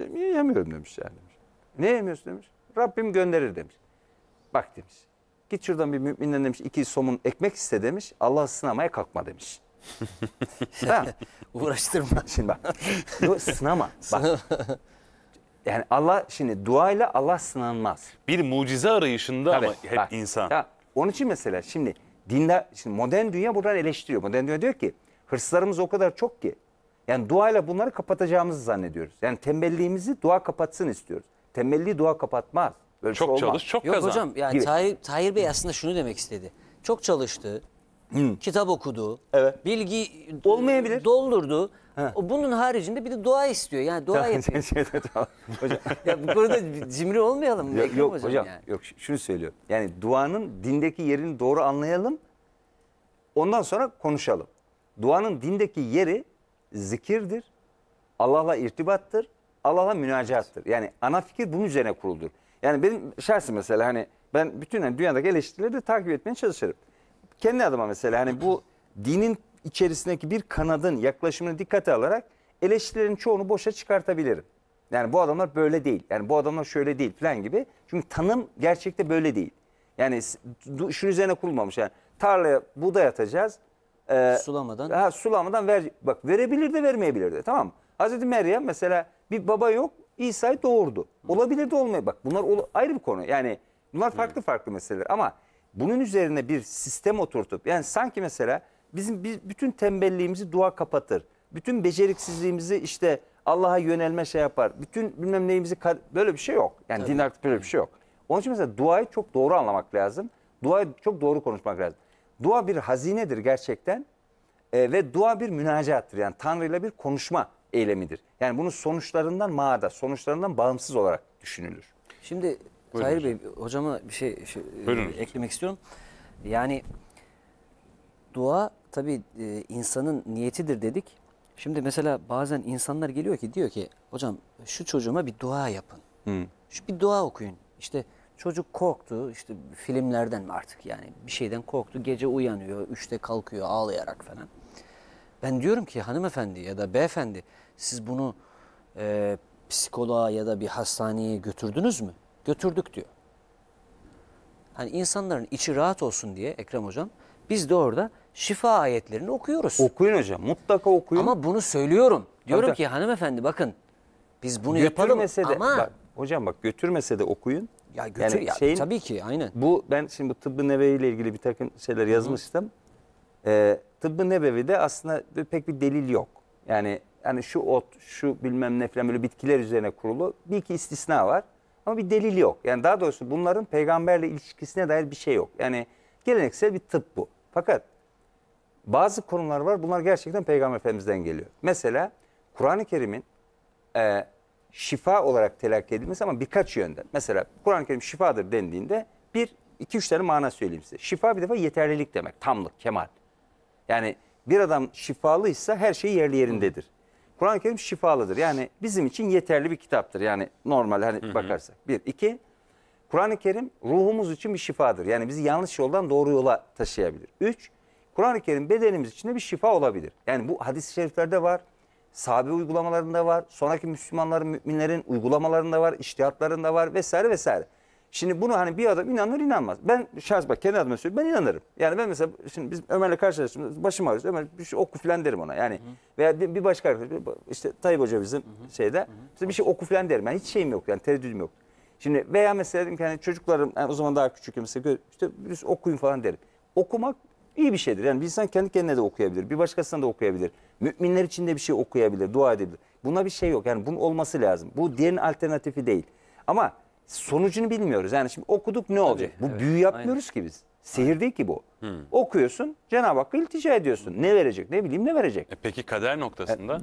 Niye yemiyorum demiş yani. Demiş. Ne yemiyorsun demiş. Rabbim gönderir demiş. Bak demiş. Git şuradan bir müminden demiş iki somun ekmek iste demiş. Allah sınamaya kalkma demiş. Uğraştırma. Şimdi bak. Sınama. Bak. Yani Allah şimdi duayla Allah sınanmaz. Bir mucize arayışında Tabii, ama hep bak, insan. Ya, onun için mesela şimdi dinler şimdi modern dünya buradan eleştiriyor. Modern dünya diyor ki hırslarımız o kadar çok ki yani duayla bunları kapatacağımızı zannediyoruz. Yani tembelliğimizi dua kapatsın istiyoruz. Tembelliği dua kapatmaz. Böyle çok şey çalış, olmaz. çok Yok kazan. hocam yani Gibi. Tahir, Tahir Bey aslında şunu demek istedi. Çok çalıştı, Hı. kitap okudu, evet. bilgi Olmayabilir. doldurdu. Ha. O bunun haricinde bir de dua istiyor. Yani dua yapıyor. Şey, şey, hocam. ya bu konuda cimri olmayalım. Yok, yok hocam, hocam yani. yok şunu söylüyorum. Yani duanın dindeki yerini doğru anlayalım. Ondan sonra konuşalım. Duanın dindeki yeri zikirdir. Allah'la irtibattır. Allah'la münacattır. Yani ana fikir bunun üzerine kuruldur. Yani benim şahsi mesela hani ben bütün hani dünyadaki eleştirileri de takip etmeye çalışırım. Kendi adıma mesela hani bu dinin içerisindeki bir kanadın yaklaşımını dikkate alarak eleştirilerin çoğunu boşa çıkartabilirim. Yani bu adamlar böyle değil. Yani bu adamlar şöyle değil falan gibi. Çünkü tanım gerçekte böyle değil. Yani şunun üzerine kurulmamış. Yani tarlaya buğday atacağız. E, sulamadan. Ha, sulamadan ver. Bak verebilir de vermeyebilir de tamam mı? Hazreti Meryem mesela bir baba yok İsa'yı doğurdu. Olabilir de olmayabilir. Bak bunlar ayrı bir konu. Yani bunlar farklı farklı meseleler ama bunun üzerine bir sistem oturtup yani sanki mesela Bizim biz, bütün tembelliğimizi dua kapatır. Bütün beceriksizliğimizi işte Allah'a yönelme şey yapar. Bütün bilmem neyimizi böyle bir şey yok. Yani Tabii. din artık böyle bir şey yok. Onun için mesela duayı çok doğru anlamak lazım. Duayı çok doğru konuşmak lazım. Dua bir hazinedir gerçekten. E, ve dua bir münacattır. Yani Tanrı ile bir konuşma eylemidir. Yani bunun sonuçlarından maada, sonuçlarından bağımsız olarak düşünülür. Şimdi Tahir Bey hocama bir şey, şey e, eklemek istiyorum. Yani dua tabii e, insanın niyetidir dedik. Şimdi mesela bazen insanlar geliyor ki diyor ki hocam şu çocuğuma bir dua yapın. Hı. Şu bir dua okuyun. İşte çocuk korktu işte filmlerden mi artık yani bir şeyden korktu. Gece uyanıyor, üçte kalkıyor ağlayarak falan. Ben diyorum ki hanımefendi ya da beyefendi siz bunu e, psikoloğa ya da bir hastaneye götürdünüz mü? Götürdük diyor. Hani insanların içi rahat olsun diye Ekrem hocam biz de orada şifa ayetlerini okuyoruz. Okuyun hocam mutlaka okuyun. Ama bunu söylüyorum. Diyorum Tabii. ki hanımefendi bakın biz bunu götürmese yapalım de, ama... Bak, hocam bak götürmese de okuyun. Ya götür yani ya şeyin, tabii ki aynen. Bu ben şimdi bu tıbbı nebeviyle ilgili bir takım şeyler yazmıştım. Ee, tıbbı de aslında pek bir delil yok. Yani yani şu ot, şu bilmem ne falan böyle bitkiler üzerine kurulu bir iki istisna var. Ama bir delil yok. Yani daha doğrusu bunların peygamberle ilişkisine dair bir şey yok. Yani geleneksel bir tıp bu. Fakat bazı konular var. Bunlar gerçekten Peygamber Efendimiz'den geliyor. Mesela Kur'an-ı Kerim'in e, şifa olarak telakki edilmesi ama birkaç yönden. Mesela Kur'an-ı Kerim şifadır dendiğinde bir, iki, üç tane mana söyleyeyim size. Şifa bir defa yeterlilik demek. Tamlık, kemal. Yani bir adam şifalıysa her şey yerli yerindedir. Kur'an-ı Kerim şifalıdır. Yani bizim için yeterli bir kitaptır. Yani normal hani bakarsak. Bir, iki, Kur'an-ı Kerim ruhumuz için bir şifadır. Yani bizi yanlış yoldan doğru yola taşıyabilir. Üç, Kur'an-ı Kerim bedenimiz içinde bir şifa olabilir. Yani bu hadis-i şeriflerde var, sahabe uygulamalarında var, sonraki Müslümanların, müminlerin uygulamalarında var, iştihatlarında var vesaire vesaire. Şimdi bunu hani bir adam inanır inanmaz. Ben şahs bak kendi adıma söylüyorum ben inanırım. Yani ben mesela şimdi biz Ömer'le karşılaştığımız başım ağrıyor. Ömer bir şey oku filan derim ona yani. Hı Veya bir, başka arkadaş işte Tayyip Hoca bizim hı hı. şeyde hı hı. bir şey oku filan derim. Yani hiç şeyim yok yani tereddüdüm yok. Şimdi veya mesela dedim ki hani çocuklarım yani o zaman daha küçük mesela işte biz şey okuyun falan derim. Okumak İyi bir şeydir. Yani bir insan kendi kendine de okuyabilir. Bir başkasına da okuyabilir. Müminler için de bir şey okuyabilir, dua edebilir. Buna bir şey yok. Yani bunun olması lazım. Bu diğerinin alternatifi değil. Ama sonucunu bilmiyoruz. Yani şimdi okuduk ne olacak? Tabii, bu evet, büyü yapmıyoruz aynen. ki biz. Sihir değil ki bu. Hmm. Okuyorsun, Cenab-ı Hakk'a iltica ediyorsun. Ne verecek, ne bileyim ne verecek. E peki kader noktasında? E,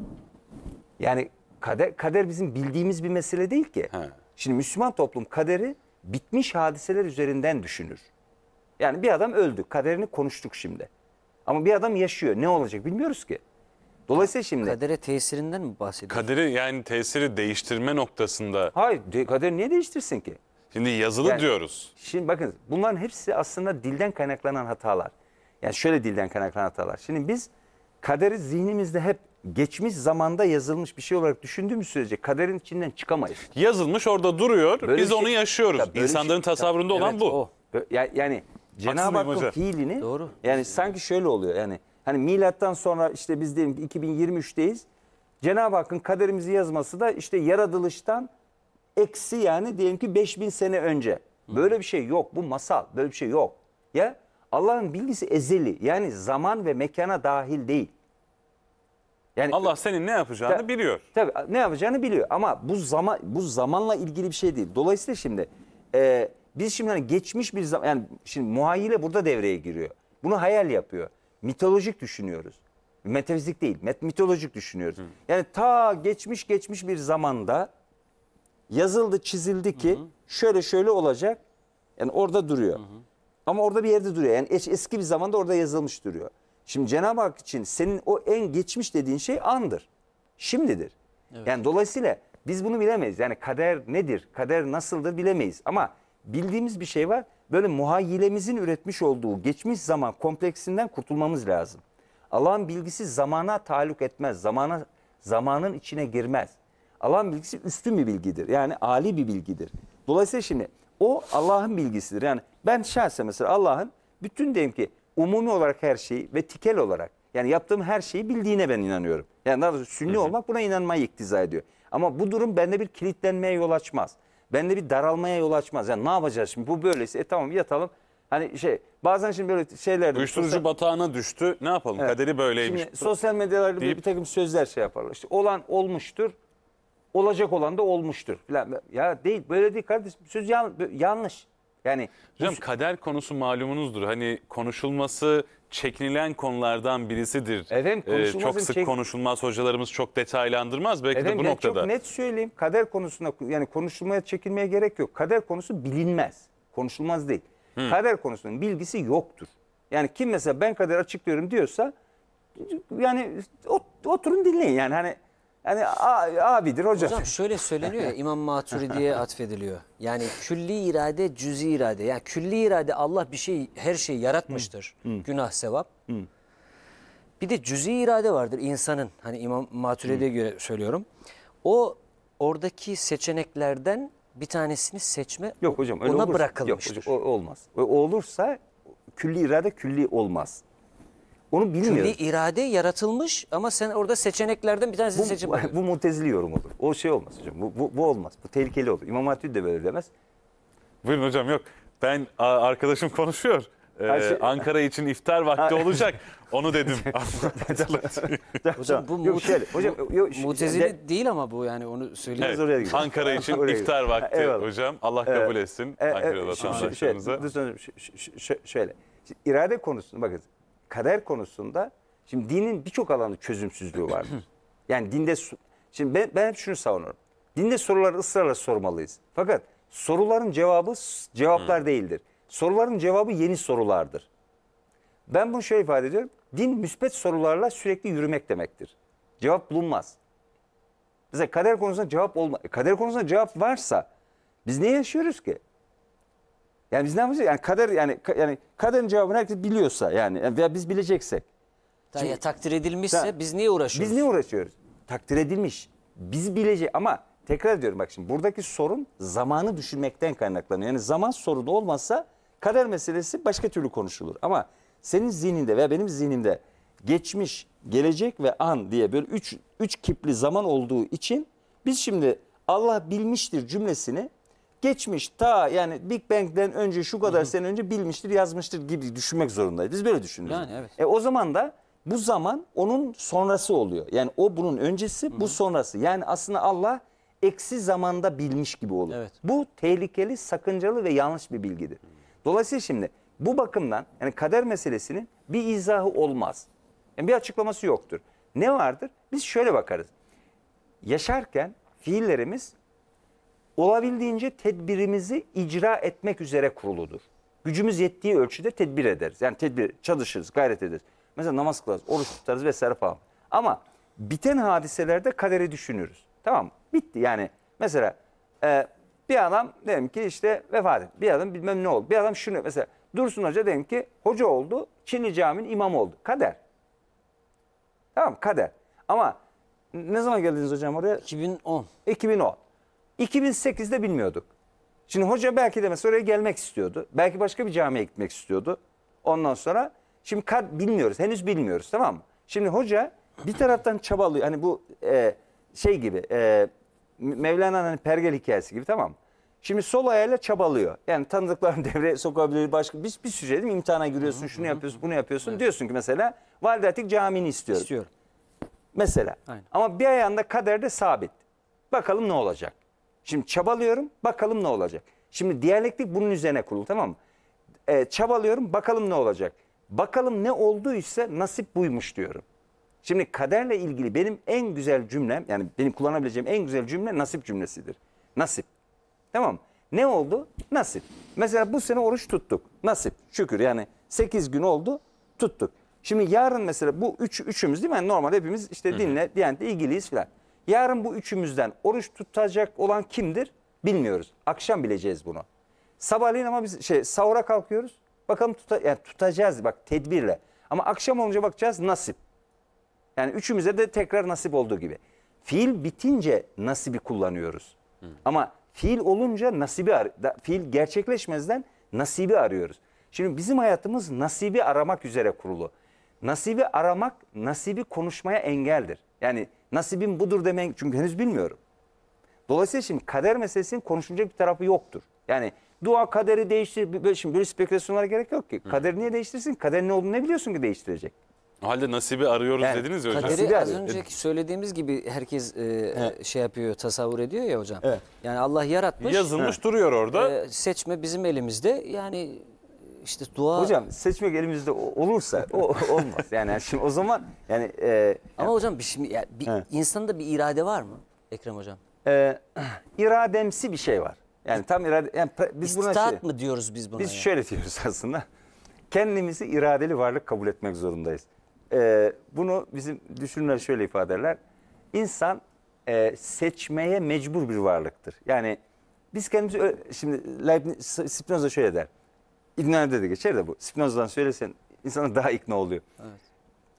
yani kader, kader bizim bildiğimiz bir mesele değil ki. He. Şimdi Müslüman toplum kaderi bitmiş hadiseler üzerinden düşünür. Yani bir adam öldü. Kaderini konuştuk şimdi. Ama bir adam yaşıyor. Ne olacak bilmiyoruz ki. Dolayısıyla şimdi... Kadere tesirinden mi bahsediyorsun? Kaderi yani tesiri değiştirme noktasında... Hayır kaderi niye değiştirsin ki? Şimdi yazılı yani, diyoruz. Şimdi bakın bunların hepsi aslında dilden kaynaklanan hatalar. Yani şöyle dilden kaynaklanan hatalar. Şimdi biz kaderi zihnimizde hep geçmiş zamanda yazılmış bir şey olarak düşündüğümüz sürece kaderin içinden çıkamayız. Yazılmış orada duruyor. Böyle biz şey, onu yaşıyoruz. Ya şey- İnsanların şey, tasavvurunda olan evet, bu. O. Yani Cenab-ı Hakk'ın hocam. fiilini Doğru. yani sanki şöyle oluyor yani hani milattan sonra işte biz diyelim ki 2023'teyiz. Cenab-ı Hakk'ın kaderimizi yazması da işte yaratılıştan eksi yani diyelim ki 5000 sene önce. Böyle bir şey yok. Bu masal. Böyle bir şey yok. Ya Allah'ın bilgisi ezeli. Yani zaman ve mekana dahil değil. Yani Allah senin ne yapacağını Ta- biliyor. Tabii ne yapacağını biliyor ama bu zaman bu zamanla ilgili bir şey değil. Dolayısıyla şimdi e, biz şimdi hani geçmiş bir zaman yani şimdi muhayyile burada devreye giriyor. Bunu hayal yapıyor. Mitolojik düşünüyoruz. Metafizik değil, met mitolojik düşünüyoruz. Hı. Yani ta geçmiş geçmiş bir zamanda yazıldı, çizildi ki hı hı. şöyle şöyle olacak. Yani orada duruyor. Hı hı. Ama orada bir yerde duruyor. Yani es eski bir zamanda orada yazılmış duruyor. Şimdi Cenab-ı Hak için senin o en geçmiş dediğin şey andır. Şimdidir. Evet. Yani dolayısıyla biz bunu bilemeyiz. Yani kader nedir? Kader nasıldır bilemeyiz. Ama bildiğimiz bir şey var. Böyle muhayyilemizin üretmiş olduğu geçmiş zaman kompleksinden kurtulmamız lazım. Allah'ın bilgisi zamana taluk etmez. Zamana zamanın içine girmez. Allah'ın bilgisi üstün bir bilgidir. Yani ali bir bilgidir. Dolayısıyla şimdi o Allah'ın bilgisidir. Yani ben şahsen mesela Allah'ın bütün diyelim ki umumi olarak her şeyi ve tikel olarak yani yaptığım her şeyi bildiğine ben inanıyorum. Yani daha doğrusu sünni olmak buna inanmayı iktiza ediyor. Ama bu durum bende bir kilitlenmeye yol açmaz. Ben de bir daralmaya yol açmaz. Yani ne yapacağız şimdi? Bu böyleyse e tamam yatalım. Hani şey bazen şimdi böyle şeyler Uyuşturucu sosyal... batağına düştü. Ne yapalım? Evet. Kaderi böyleymiş. Şimdi sosyal medyalarda deyip... bir takım sözler şey yaparlar. İşte olan olmuştur. Olacak olan da olmuştur. Falan. Ya değil böyle değil kardeşim. Söz yanlış. Yani Hocam bu... kader konusu malumunuzdur. Hani konuşulması çekinilen konulardan birisidir. Efendim, ee, konuşulmaz çok sık çek... konuşulmaz hocalarımız çok detaylandırmaz belki Efendim, de bu noktada. Çok net söyleyeyim kader konusunda yani konuşulmaya çekilmeye gerek yok. Kader konusu bilinmez konuşulmaz değil. Hı. Kader konusunun bilgisi yoktur. Yani kim mesela ben kader açıklıyorum diyorsa yani oturun dinleyin yani hani yani abidir hoca. Hocam şöyle söyleniyor ya İmam Maturidi'ye atfediliyor. Yani külli irade, cüzi irade. Yani külli irade Allah bir şey, her şeyi yaratmıştır. Hı. Günah, sevap. Hı. Bir de cüzi irade vardır insanın. Hani İmam Maturidi'ye göre söylüyorum. O oradaki seçeneklerden bir tanesini seçme Yok hocam öyle ona olursa, bırakılmıştır. Yok hocam, o, olmaz. O, olursa külli irade külli olmaz. Onu bilmiyorum. Külli irade yaratılmış ama sen orada seçeneklerden bir tanesini seçip... Bu, bu mutezili yorumudur. O şey olmaz hocam. Bu, bu, bu olmaz. Bu tehlikeli olur. İmam Hatip de böyle demez. Buyurun hocam yok. Ben arkadaşım konuşuyor. Ee, şey... Ankara için iftar vakti olacak. Onu dedim. hocam bu mute... yok, şöyle, hocam, yok, mutezili de... değil ama bu yani onu söyleyeyim. Evet, Ankara için iftar vakti Eyvallah. hocam. Allah kabul etsin ee, Ankara'da vatandaşlarımıza. Şöyle, şöyle, şöyle, şöyle irade konusunda bakın kader konusunda şimdi dinin birçok alanı çözümsüzlüğü vardır. Yani dinde şimdi ben, ben hep şunu savunurum. Dinde soruları ısrarla sormalıyız. Fakat soruların cevabı cevaplar hmm. değildir. Soruların cevabı yeni sorulardır. Ben bunu şöyle ifade ediyorum. Din müspet sorularla sürekli yürümek demektir. Cevap bulunmaz. Mesela kader konusunda cevap olma. Kader konusunda cevap varsa biz ne yaşıyoruz ki? Yani biz ne yapacağız? Yani kader yani yani kaderin cevabını herkes biliyorsa yani yani veya biz bileceksek. Ta- ya takdir edilmişse Ta- biz niye uğraşıyoruz? Biz niye uğraşıyoruz? Takdir edilmiş. Biz bilecek ama tekrar diyorum bak şimdi buradaki sorun zamanı düşünmekten kaynaklanıyor. Yani zaman sorunu olmazsa kader meselesi başka türlü konuşulur. Ama senin zihninde veya benim zihnimde geçmiş, gelecek ve an diye böyle üç, üç kipli zaman olduğu için biz şimdi Allah bilmiştir cümlesini geçmiş ta yani Big Bang'den önce şu kadar sene önce bilmiştir yazmıştır gibi düşünmek zorundayız. Biz böyle düşünüyoruz. Yani evet. E o zaman da bu zaman onun sonrası oluyor. Yani o bunun öncesi bu sonrası. Yani aslında Allah eksi zamanda bilmiş gibi olur. Evet. Bu tehlikeli, sakıncalı ve yanlış bir bilgidir. Dolayısıyla şimdi bu bakımdan yani kader meselesinin bir izahı olmaz. Yani bir açıklaması yoktur. Ne vardır? Biz şöyle bakarız. Yaşarken fiillerimiz olabildiğince tedbirimizi icra etmek üzere kuruludur. Gücümüz yettiği ölçüde tedbir ederiz. Yani tedbir çalışırız, gayret ederiz. Mesela namaz kılarız, oruç tutarız vesaire falan. Ama biten hadiselerde kaderi düşünürüz. Tamam mı? Bitti yani. Mesela e, bir adam diyelim ki işte vefat etti. Bir adam bilmem ne oldu. Bir adam şunu mesela Dursun Hoca diyelim ki hoca oldu. Çinli caminin imamı oldu. Kader. Tamam kader. Ama ne zaman geldiniz hocam oraya? 2010. 2010. 2008'de bilmiyorduk. Şimdi hoca belki de mesela oraya gelmek istiyordu. Belki başka bir camiye gitmek istiyordu. Ondan sonra şimdi kad bilmiyoruz. Henüz bilmiyoruz tamam mı? Şimdi hoca bir taraftan çabalıyor. Hani bu e, şey gibi e, Mevlana'nın hani pergel hikayesi gibi tamam mı? Şimdi sol ayağıyla çabalıyor. Yani tanıdıklarını devreye sokabilir. Başka bir, bir sürü şey değil mi? İmtihana giriyorsun, şunu yapıyorsun, bunu yapıyorsun. Evet. Diyorsun ki mesela Validatik Camii'ni istiyorum. İstiyorum. Mesela. Aynen. Ama bir ayağında de sabit. Bakalım ne olacak? Şimdi çabalıyorum bakalım ne olacak. Şimdi diyalektik bunun üzerine kurulu tamam mı? Ee, çabalıyorum bakalım ne olacak. Bakalım ne olduysa nasip buymuş diyorum. Şimdi kaderle ilgili benim en güzel cümlem yani benim kullanabileceğim en güzel cümle nasip cümlesidir. Nasip. Tamam mı? Ne oldu? Nasip. Mesela bu sene oruç tuttuk. Nasip. Şükür yani 8 gün oldu tuttuk. Şimdi yarın mesela bu üç, üçümüz değil mi? Yani normalde hepimiz işte dinle, diyanete ilgiliyiz falan. Yarın bu üçümüzden oruç tutacak olan kimdir? Bilmiyoruz. Akşam bileceğiz bunu. Sabahleyin ama biz şey sahura kalkıyoruz. Bakalım tuta, yani tutacağız bak tedbirle. Ama akşam olunca bakacağız nasip. Yani üçümüze de tekrar nasip olduğu gibi. Fiil bitince nasibi kullanıyoruz. Hı. Ama fiil olunca nasibi ar fiil gerçekleşmezden nasibi arıyoruz. Şimdi bizim hayatımız nasibi aramak üzere kurulu. Nasibi aramak nasibi konuşmaya engeldir. Yani nasibim budur demen çünkü henüz bilmiyorum. Dolayısıyla şimdi kader meselesinin konuşulacak bir tarafı yoktur. Yani dua kaderi değiştir. şimdi böyle spekülasyonlara gerek yok ki. Kader niye değiştirsin? Kader ne olduğunu ne biliyorsun ki değiştirecek? O halde nasibi arıyoruz Yani dediniz ya hocam. Kaderi az arıyor. önceki söylediğimiz gibi herkes e, e, şey yapıyor, tasavvur ediyor ya hocam. Evet. Yani Allah yaratmış. Yazılmış duruyor orada. E, seçme bizim elimizde. Yani işte dua... Hocam seçmek elimizde olursa o olmaz. Yani şimdi o zaman yani... E, yani... Ama hocam bir, şimdi, yani bir He. insanda bir irade var mı Ekrem hocam? E, irademsi bir şey var. Yani tam irade... Yani biz İstidat buna şey, mı diyoruz biz buna? Biz yani? şöyle diyoruz aslında. Kendimizi iradeli varlık kabul etmek zorundayız. E, bunu bizim düşünürler şöyle ifade ederler. İnsan e, seçmeye mecbur bir varlıktır. Yani biz kendimizi... şimdi Leibniz, Spinoza şöyle der İbn'de de geçer de bu. Spinoza'dan söylesen insana daha ikna oluyor. Evet.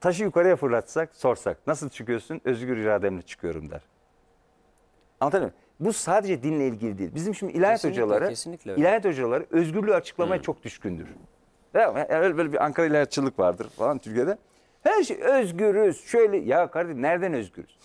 Taşı yukarıya fırlatsak, sorsak nasıl çıkıyorsun? Özgür irademle çıkıyorum der. Anlatabiliyor muyum? Bu sadece dinle ilgili değil. Bizim şimdi ilahiyat kesinlikle, hocaları, kesinlikle ilahiyat hocaları özgürlüğü açıklamaya hmm. çok düşkündür. Yani öyle böyle bir Ankara ilahiyatçılık vardır falan Türkiye'de. Her şey özgürüz. Şöyle ya kardeşim nereden özgürüz?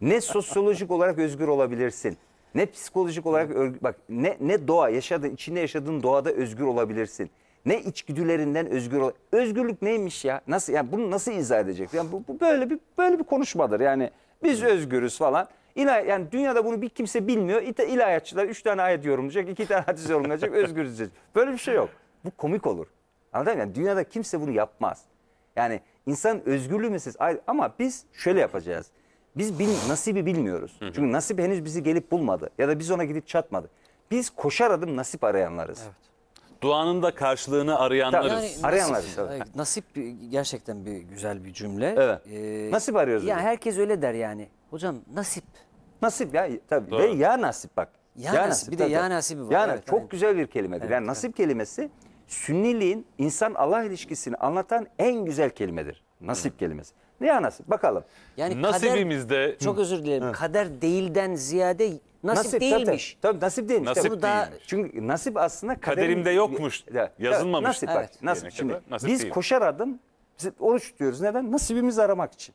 Ne sosyolojik olarak özgür olabilirsin? Ne psikolojik olarak bak ne ne doğa yaşadığın içinde yaşadığın doğada özgür olabilirsin. Ne içgüdülerinden özgür ol. Özgürlük neymiş ya? Nasıl yani bunu nasıl izah edecek? Yani bu, bu böyle bir böyle bir konuşmadır. Yani biz özgürüz falan. İlah, yani dünyada bunu bir kimse bilmiyor. İta, ilahiyatçılar üç tane ayet yorumlayacak, iki tane hadis yorumlayacak, özgürüz diyecek. Böyle bir şey yok. Bu komik olur. Anladın mı? Yani dünyada kimse bunu yapmaz. Yani insan özgürlüğü meselesi ama biz şöyle yapacağız. Biz bil, nasibi bilmiyoruz. Hı hı. Çünkü nasip henüz bizi gelip bulmadı ya da biz ona gidip çatmadı. Biz koşar adım nasip arayanlarız. Evet. Duanın da karşılığını arayanlarız. yani arayanlarız. Nasip, nasip gerçekten bir güzel bir cümle. Evet. Ee, nasip arıyoruz. Ya herkes öyle der yani. Hocam nasip. Nasip ya tabii Doğru. ve ya nasip bak. Ya, ya nasip, bir de ya nasibi var. Yani evet, çok evet. güzel bir kelimedir. Evet, yani nasip evet. kelimesi sünniliğin insan Allah ilişkisini anlatan en güzel kelimedir. Nasip Hı. kelimesi. Ne yanası? Bakalım. Yani Nasibimizde kader, çok özür dilerim. Kader değilden ziyade nasip, Nasip değilmiş. Tabii, tabii nasip değilmiş. Nasip Bunu daha- Çünkü nasip aslında kaderin- Kaderimde yokmuş, Evet, yazılmamış. Nasip bak. Nasip. Şimdi nasip biz değil. koşar adım biz oruç tutuyoruz. Neden? Nasibimizi aramak için.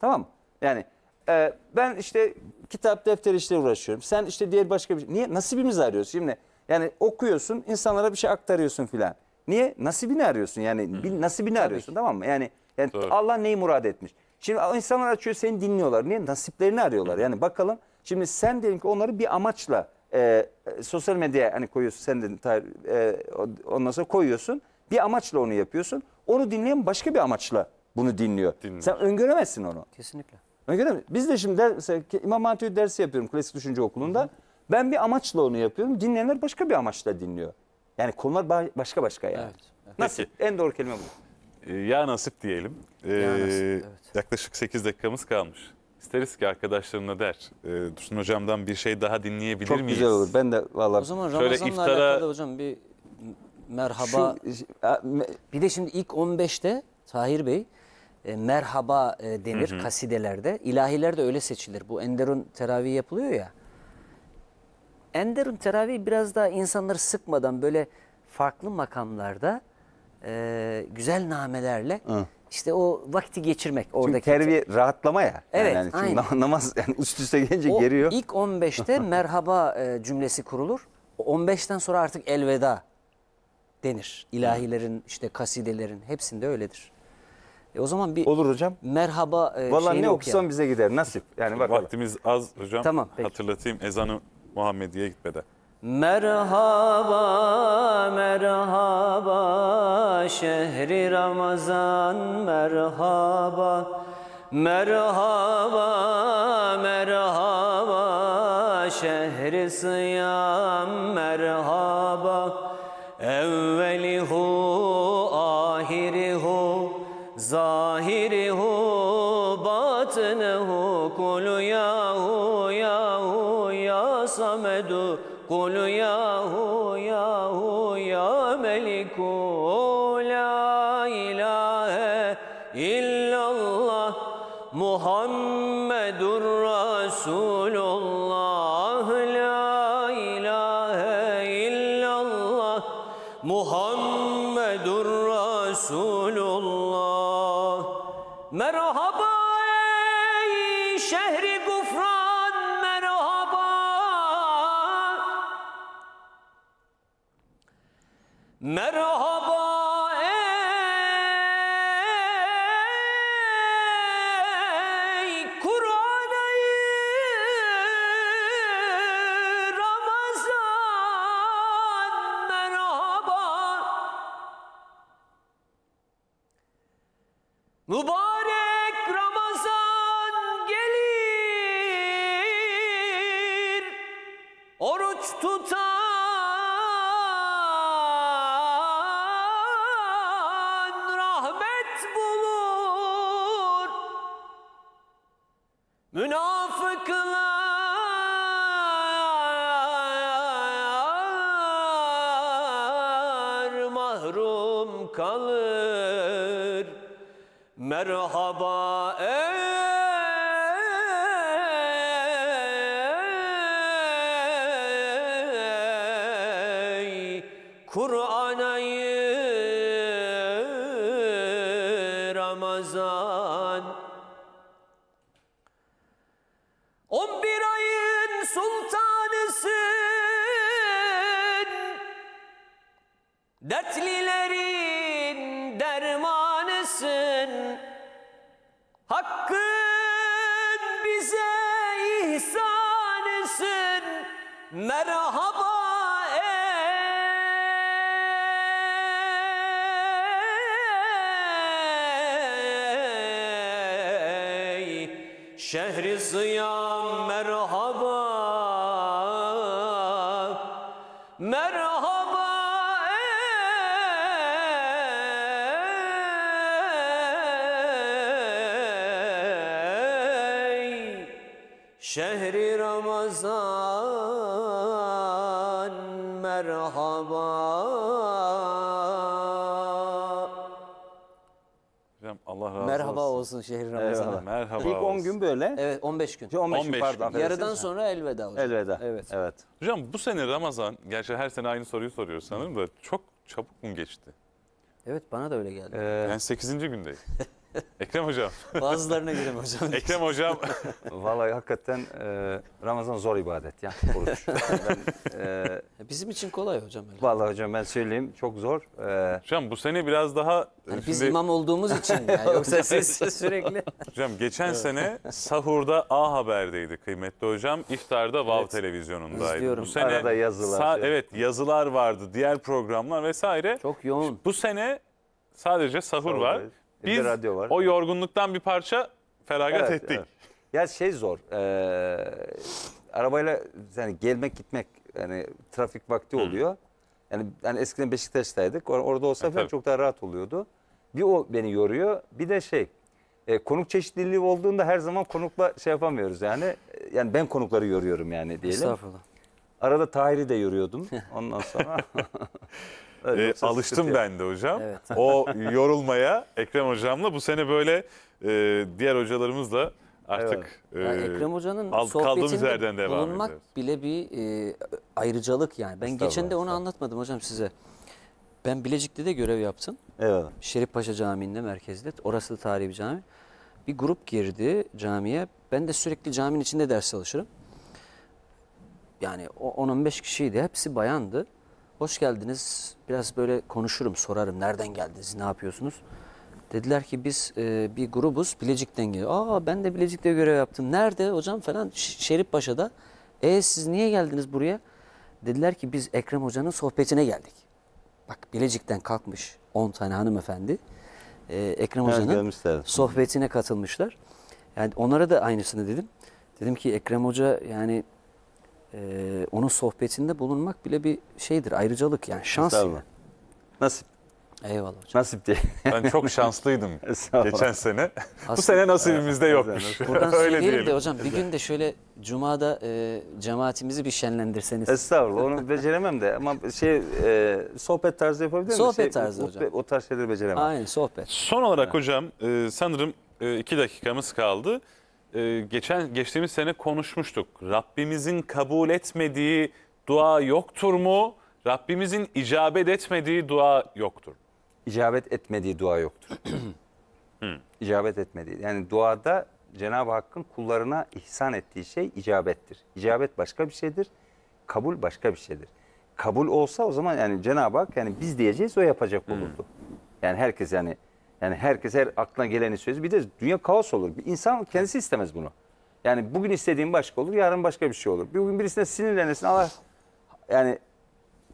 Tamam mı? Yani e, ben işte kitap defter işleri uğraşıyorum. Sen işte diğer başka bir şey. Niye? Nasibimizi arıyoruz. Şimdi yani okuyorsun, insanlara bir şey aktarıyorsun filan. Niye? Nasibini arıyorsun. Yani bir nasibini arıyorsun tamam mı? Yani yani Doğru. Allah neyi murad etmiş? Şimdi insanlar açıyor seni dinliyorlar. Niye? Nasiplerini arıyorlar. Yani bakalım şimdi sen diyelim ki onları bir amaçla e, sosyal medyaya hani koyuyorsun sen de e, ondan sonra koyuyorsun. Bir amaçla onu yapıyorsun. Onu dinleyen başka bir amaçla bunu dinliyor. Dinliyor. Sen öngöremezsin onu. Kesinlikle. Öngöremez. Biz de şimdi ders, İmam Hatip dersi yapıyorum klasik düşünce okulunda. Hı hı. Ben bir amaçla onu yapıyorum. Dinleyenler başka bir amaçla dinliyor. Yani konular başka başka yani. Evet, Nasıl? En doğru kelime bu. Ee, ya nasip diyelim. Ee, ya nasip, evet. Yaklaşık 8 dakikamız kalmış. İsteriz ki arkadaşlarına der. E, Dursun Hocam'dan bir şey daha dinleyebilir Çok miyiz? Çok güzel olur. Ben de valla... O zaman Ramazan'la şöyle iftara... alakalı hocam bir merhaba. Şu... E, bir de şimdi ilk 15'te Tahir Bey e, merhaba e, denir hı hı. kasidelerde. İlahiler de öyle seçilir. Bu Enderun teravih yapılıyor ya. Enderun teravih biraz daha insanları sıkmadan böyle farklı makamlarda e, güzel namelerle Hı. işte o vakti geçirmek oradaki. Çünkü terbiye rahatlama ya. Evet yani çünkü Namaz yani üst üste gelince o, geriyor. İlk 15'te merhaba e, cümlesi kurulur. 15'ten sonra artık elveda denir. İlahilerin işte kasidelerin hepsinde öyledir. E o zaman bir Olur hocam. merhaba e, Valla ne okusan bize gider nasip. Yani bakalım. Vaktimiz az hocam. Tamam, peki. Hatırlatayım ezanı Muhammediye gitmeden. Merhaba, merhaba, şehri Ramazan merhaba. Merhaba, merhaba, şehri sıyam merhaba. Evvelihu, ahirihu, zahirihu, batınıhu, kulu yahu, yahu, ya samedu. قل يا هو Sultan 11 ayın sultanısın Dertlilerin olsun şehrin Ramazan'a. Eyvallah. Merhaba. İlk 10 gün böyle. Evet 15 gün. 15, 15 gün, pardon. gün. Yarıdan sonra elveda hocam. Elveda. Evet. Evet. Hocam bu sene Ramazan, gerçi her sene aynı soruyu soruyoruz sanırım da çok çabuk mu geçti? Evet bana da öyle geldi. Ee, Yani 8. gündeyiz. Ekrem Hocam. Bazılarına girem hocam. Ekrem Hocam. Vallahi hakikaten e, Ramazan zor ibadet ya oruç. ben, e, Bizim için kolay hocam. Öyle. Vallahi hocam ben söyleyeyim çok zor. E, Hocam bu sene biraz daha... Yani biz imam olduğumuz için yani. Yoksa siz sürekli. Hocam geçen sene sahurda A Haber'deydi kıymetli hocam. İftarda Vav televizyonundaydı. izliyorum. Bu sene Arada yazılar, evet. evet yazılar vardı, diğer programlar vesaire. Çok yoğun. Bu sene sadece sahur var. var. Biz bir radyo var. o yorgunluktan bir parça feragat Evet, ettik. evet. Ya şey zor. eee, arabayla yani gelmek gitmek yani trafik vakti oluyor. Yani yani eskiden Beşiktaş'taydık. or- Orada olsa e, falan çok daha rahat oluyordu. Bir o beni yoruyor. Bir de şey e, konuk çeşitliliği olduğunda her zaman konukla şey yapamıyoruz yani. E, yani ben konukları yoruyorum yani diyelim. Estağfurullah. Arada Tahir'i de yoruyordum ondan sonra. Evet, e, alıştım ben de hocam. Evet. O yorulmaya Ekrem hocamla bu sene böyle e, diğer hocalarımızla artık evet. yani e, Ekrem hocanın alt, kaldığımız devam bulunmak bile bir e, ayrıcalık yani. Ben geçen de onu anlatmadım hocam size. Ben Bilecik'te de görev yaptım. Evet. Şerif Paşa Camii'nde merkezde. Orası da tarihi bir cami. Bir grup girdi camiye. Ben de sürekli caminin içinde ders çalışırım. Yani 10-15 kişiydi. Hepsi bayandı hoş geldiniz. Biraz böyle konuşurum, sorarım. Nereden geldiniz, ne yapıyorsunuz? Dediler ki biz e, bir grubuz Bilecik'ten geliyor. Aa ben de Bilecik'te görev yaptım. Nerede hocam falan Ş- Şerifpaşa'da. E siz niye geldiniz buraya? Dediler ki biz Ekrem Hoca'nın sohbetine geldik. Bak Bilecik'ten kalkmış 10 tane hanımefendi. E, Ekrem Evet, Hoca'nın sohbetine katılmışlar. Yani onlara da aynısını dedim. Dedim ki Ekrem Hoca yani e, onun sohbetinde bulunmak bile bir şeydir, ayrıcalık yani şans. Yani. Nasip. Eyvallah hocam. Nasip diye. Ben çok şanslıydım geçen sene. Aslında, Bu sene nasibimizde yokmuş. Buradan Öyle diyelim. De hocam bir gün de şöyle cumada e, cemaatimizi bir şenlendirseniz. Estağfurullah onu beceremem de ama şey e, sohbet tarzı yapabilir miyim? Sohbet şey, tarzı hocam. O tarz şeyleri beceremem. Aynen sohbet. Son olarak evet. hocam e, sanırım e, iki dakikamız kaldı e, geçen geçtiğimiz sene konuşmuştuk. Rabbimizin kabul etmediği dua yoktur mu? Rabbimizin icabet etmediği dua yoktur. İcabet etmediği dua yoktur. Hmm. İcabet etmediği. Yani duada Cenab-ı Hakk'ın kullarına ihsan ettiği şey icabettir. İcabet başka bir şeydir. Kabul başka bir şeydir. Kabul olsa o zaman yani Cenab-ı Hak yani biz diyeceğiz o yapacak hmm. olurdu. Yani herkes yani yani herkes her aklına geleni söylüyor. Bir de dünya kaos olur. Bir insan kendisi istemez bunu. Yani bugün istediğin başka olur, yarın başka bir şey olur. Bugün birisine sinirlenirsin, Allah yani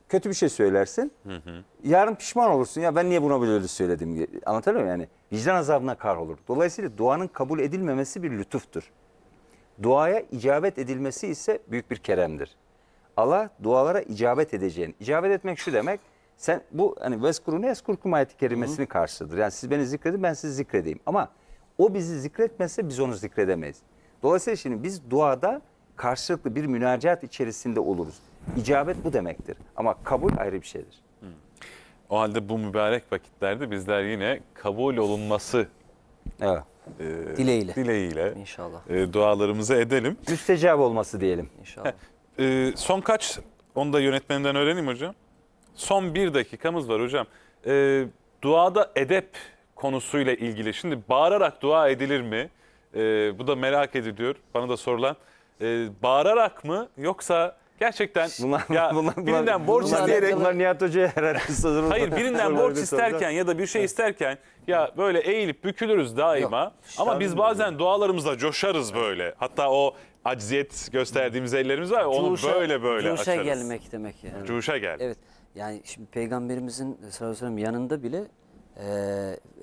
kötü bir şey söylersin. Hı hı. Yarın pişman olursun. Ya ben niye buna böyle söyledim diye. Yani vicdan azabına kar olur. Dolayısıyla duanın kabul edilmemesi bir lütuftur. Duaya icabet edilmesi ise büyük bir keremdir. Allah dualara icabet edeceğini. İcabet etmek şu demek. Sen bu hani veskurune eskurkum ayeti kerimesini karşıdır. Yani siz beni zikredin ben sizi zikredeyim. Ama o bizi zikretmezse biz onu zikredemeyiz. Dolayısıyla şimdi biz duada karşılıklı bir münacat içerisinde oluruz. İcabet bu demektir. Ama kabul ayrı bir şeydir. O halde bu mübarek vakitlerde bizler yine kabul olunması Evet. e, Dileğiyle. dileğiyle İnşallah. e, dualarımızı edelim. Müstecap olması diyelim. İnşallah. E, son kaç? Onu da yönetmenimden öğreneyim hocam. Son bir dakikamız var hocam. E, duada edep konusuyla ilgili. Şimdi bağırarak dua edilir mi? E, bu da merak ediliyor. Bana da sorulan. E, bağırarak mı yoksa gerçekten bunlar, ya bunlar, birinden borç bunlar, isteyerek... Bunlar Nihat Hoca'ya herhalde Hayır birinden borç isterken ya da bir şey isterken ya böyle eğilip bükülürüz daima. Yok, Ama biz bazen böyle. dualarımızda coşarız böyle. Hatta o acziyet gösterdiğimiz ellerimiz var ya onu böyle böyle cuşa açarız. Cuşa gelmek demek yani. Cuşa gel. Evet. Yani şimdi peygamberimizin sallallahu yanında bile e,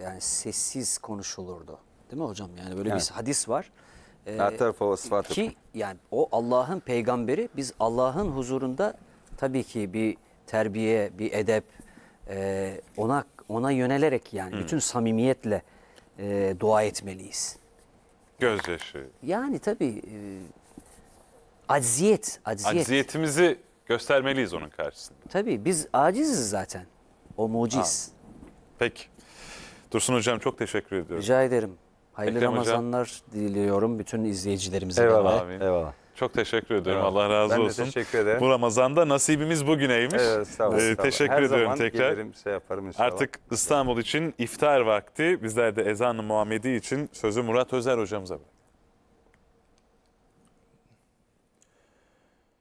yani sessiz konuşulurdu. Değil mi hocam? Yani böyle evet. bir hadis var. Ee, ki yani o Allah'ın peygamberi biz Allah'ın huzurunda tabii ki bir terbiye, bir edep e, ona ona yönelerek yani Hı. Hmm. bütün samimiyetle e, dua etmeliyiz. Gözyaşı. Yani tabii e, acziyet, acziyet. Acziyetimizi Göstermeliyiz onun karşısında. Tabii biz aciziz zaten. O muciz. Ha. Peki. Dursun Hocam çok teşekkür ediyorum. Rica ederim. Hayırlı Ekrem Ramazanlar hocam. diliyorum bütün izleyicilerimize. Eyvallah. Abi. Eyvallah. Çok teşekkür ediyorum. Eyvallah. Allah razı ben olsun. Ben teşekkür ederim. Bu Ramazan'da nasibimiz bugüneymiş. Evet sağ olun. Ee, teşekkür Her ediyorum zaman tekrar. Gelirim, şey yaparım inşallah. Artık İstanbul için iftar vakti. Bizler de ezan-ı Muhammedi için sözü Murat Özer hocamıza bırak.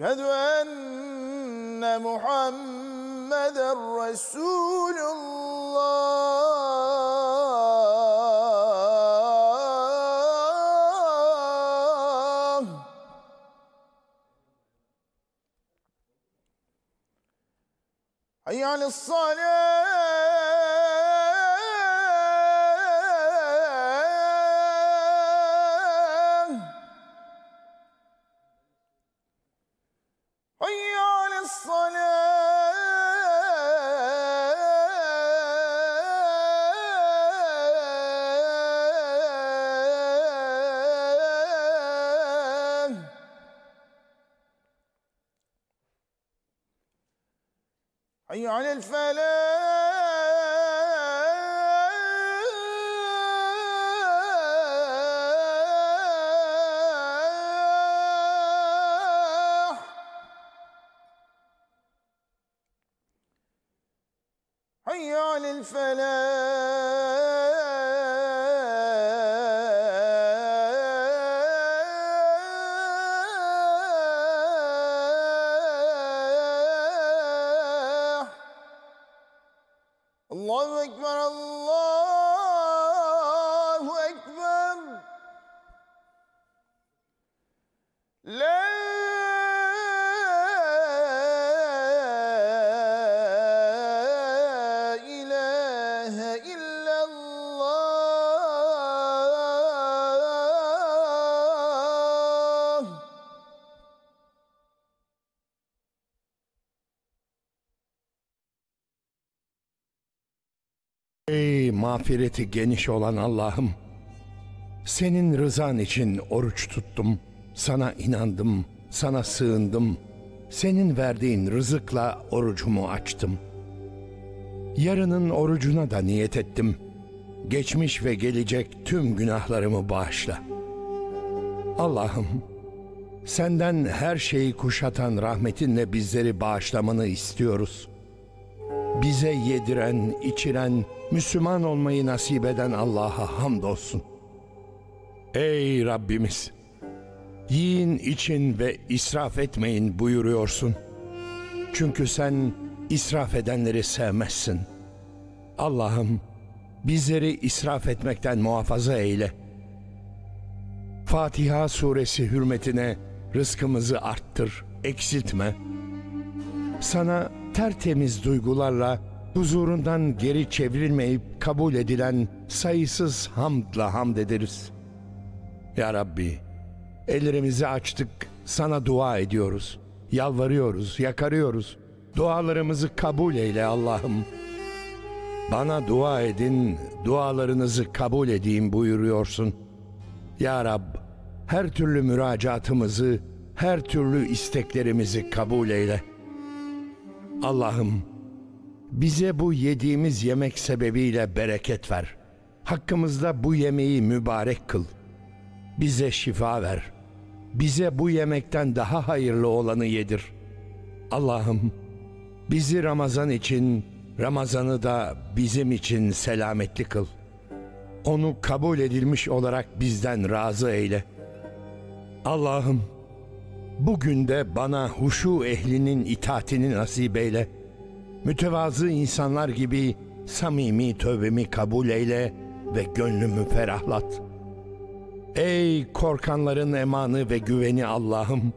أشهد أن محمد رسول mağfireti geniş olan Allah'ım, senin rızan için oruç tuttum, sana inandım, sana sığındım, senin verdiğin rızıkla orucumu açtım. Yarının orucuna da niyet ettim. Geçmiş ve gelecek tüm günahlarımı bağışla. Allah'ım, senden her şeyi kuşatan rahmetinle bizleri bağışlamanı istiyoruz. Bize yediren, içiren, Müslüman olmayı nasip eden Allah'a hamdolsun. Ey Rabbimiz! Yiyin için ve israf etmeyin buyuruyorsun. Çünkü sen israf edenleri sevmezsin. Allah'ım bizleri israf etmekten muhafaza eyle. Fatiha suresi hürmetine rızkımızı arttır, eksiltme. Sana tertemiz duygularla huzurundan geri çevrilmeyip kabul edilen sayısız hamdla hamd ederiz. Ya Rabbi, ellerimizi açtık, sana dua ediyoruz, yalvarıyoruz, yakarıyoruz. Dualarımızı kabul eyle Allah'ım. Bana dua edin, dualarınızı kabul edeyim buyuruyorsun. Ya Rab, her türlü müracaatımızı, her türlü isteklerimizi kabul eyle. Allah'ım, bize bu yediğimiz yemek sebebiyle bereket ver. Hakkımızda bu yemeği mübarek kıl. Bize şifa ver. Bize bu yemekten daha hayırlı olanı yedir. Allah'ım bizi Ramazan için, Ramazan'ı da bizim için selametli kıl. Onu kabul edilmiş olarak bizden razı eyle. Allah'ım Bugün de bana huşu ehlinin itaatini nasip eyle mütevazı insanlar gibi samimi tövbemi kabul eyle ve gönlümü ferahlat. Ey korkanların emanı ve güveni Allah'ım!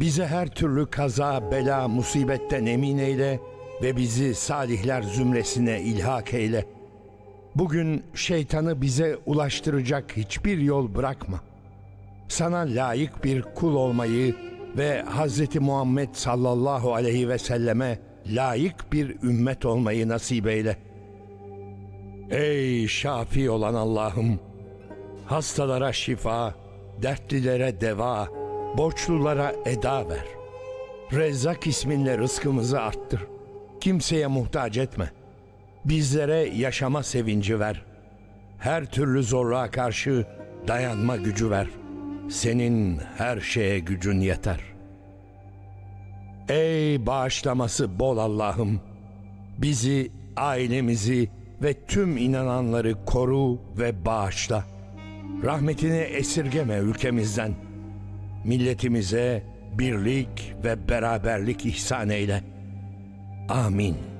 Bize her türlü kaza, bela, musibetten emin eyle ve bizi salihler zümresine ilhak eyle. Bugün şeytanı bize ulaştıracak hiçbir yol bırakma. Sana layık bir kul olmayı ve Hz. Muhammed sallallahu aleyhi ve selleme layık bir ümmet olmayı nasip eyle. Ey şafi olan Allah'ım! Hastalara şifa, dertlilere deva, borçlulara eda ver. Rezzak isminle rızkımızı arttır. Kimseye muhtaç etme. Bizlere yaşama sevinci ver. Her türlü zorluğa karşı dayanma gücü ver. Senin her şeye gücün yeter. Ey bağışlaması bol Allah'ım! Bizi, ailemizi ve tüm inananları koru ve bağışla. Rahmetini esirgeme ülkemizden. Milletimize birlik ve beraberlik ihsan eyle. Amin.''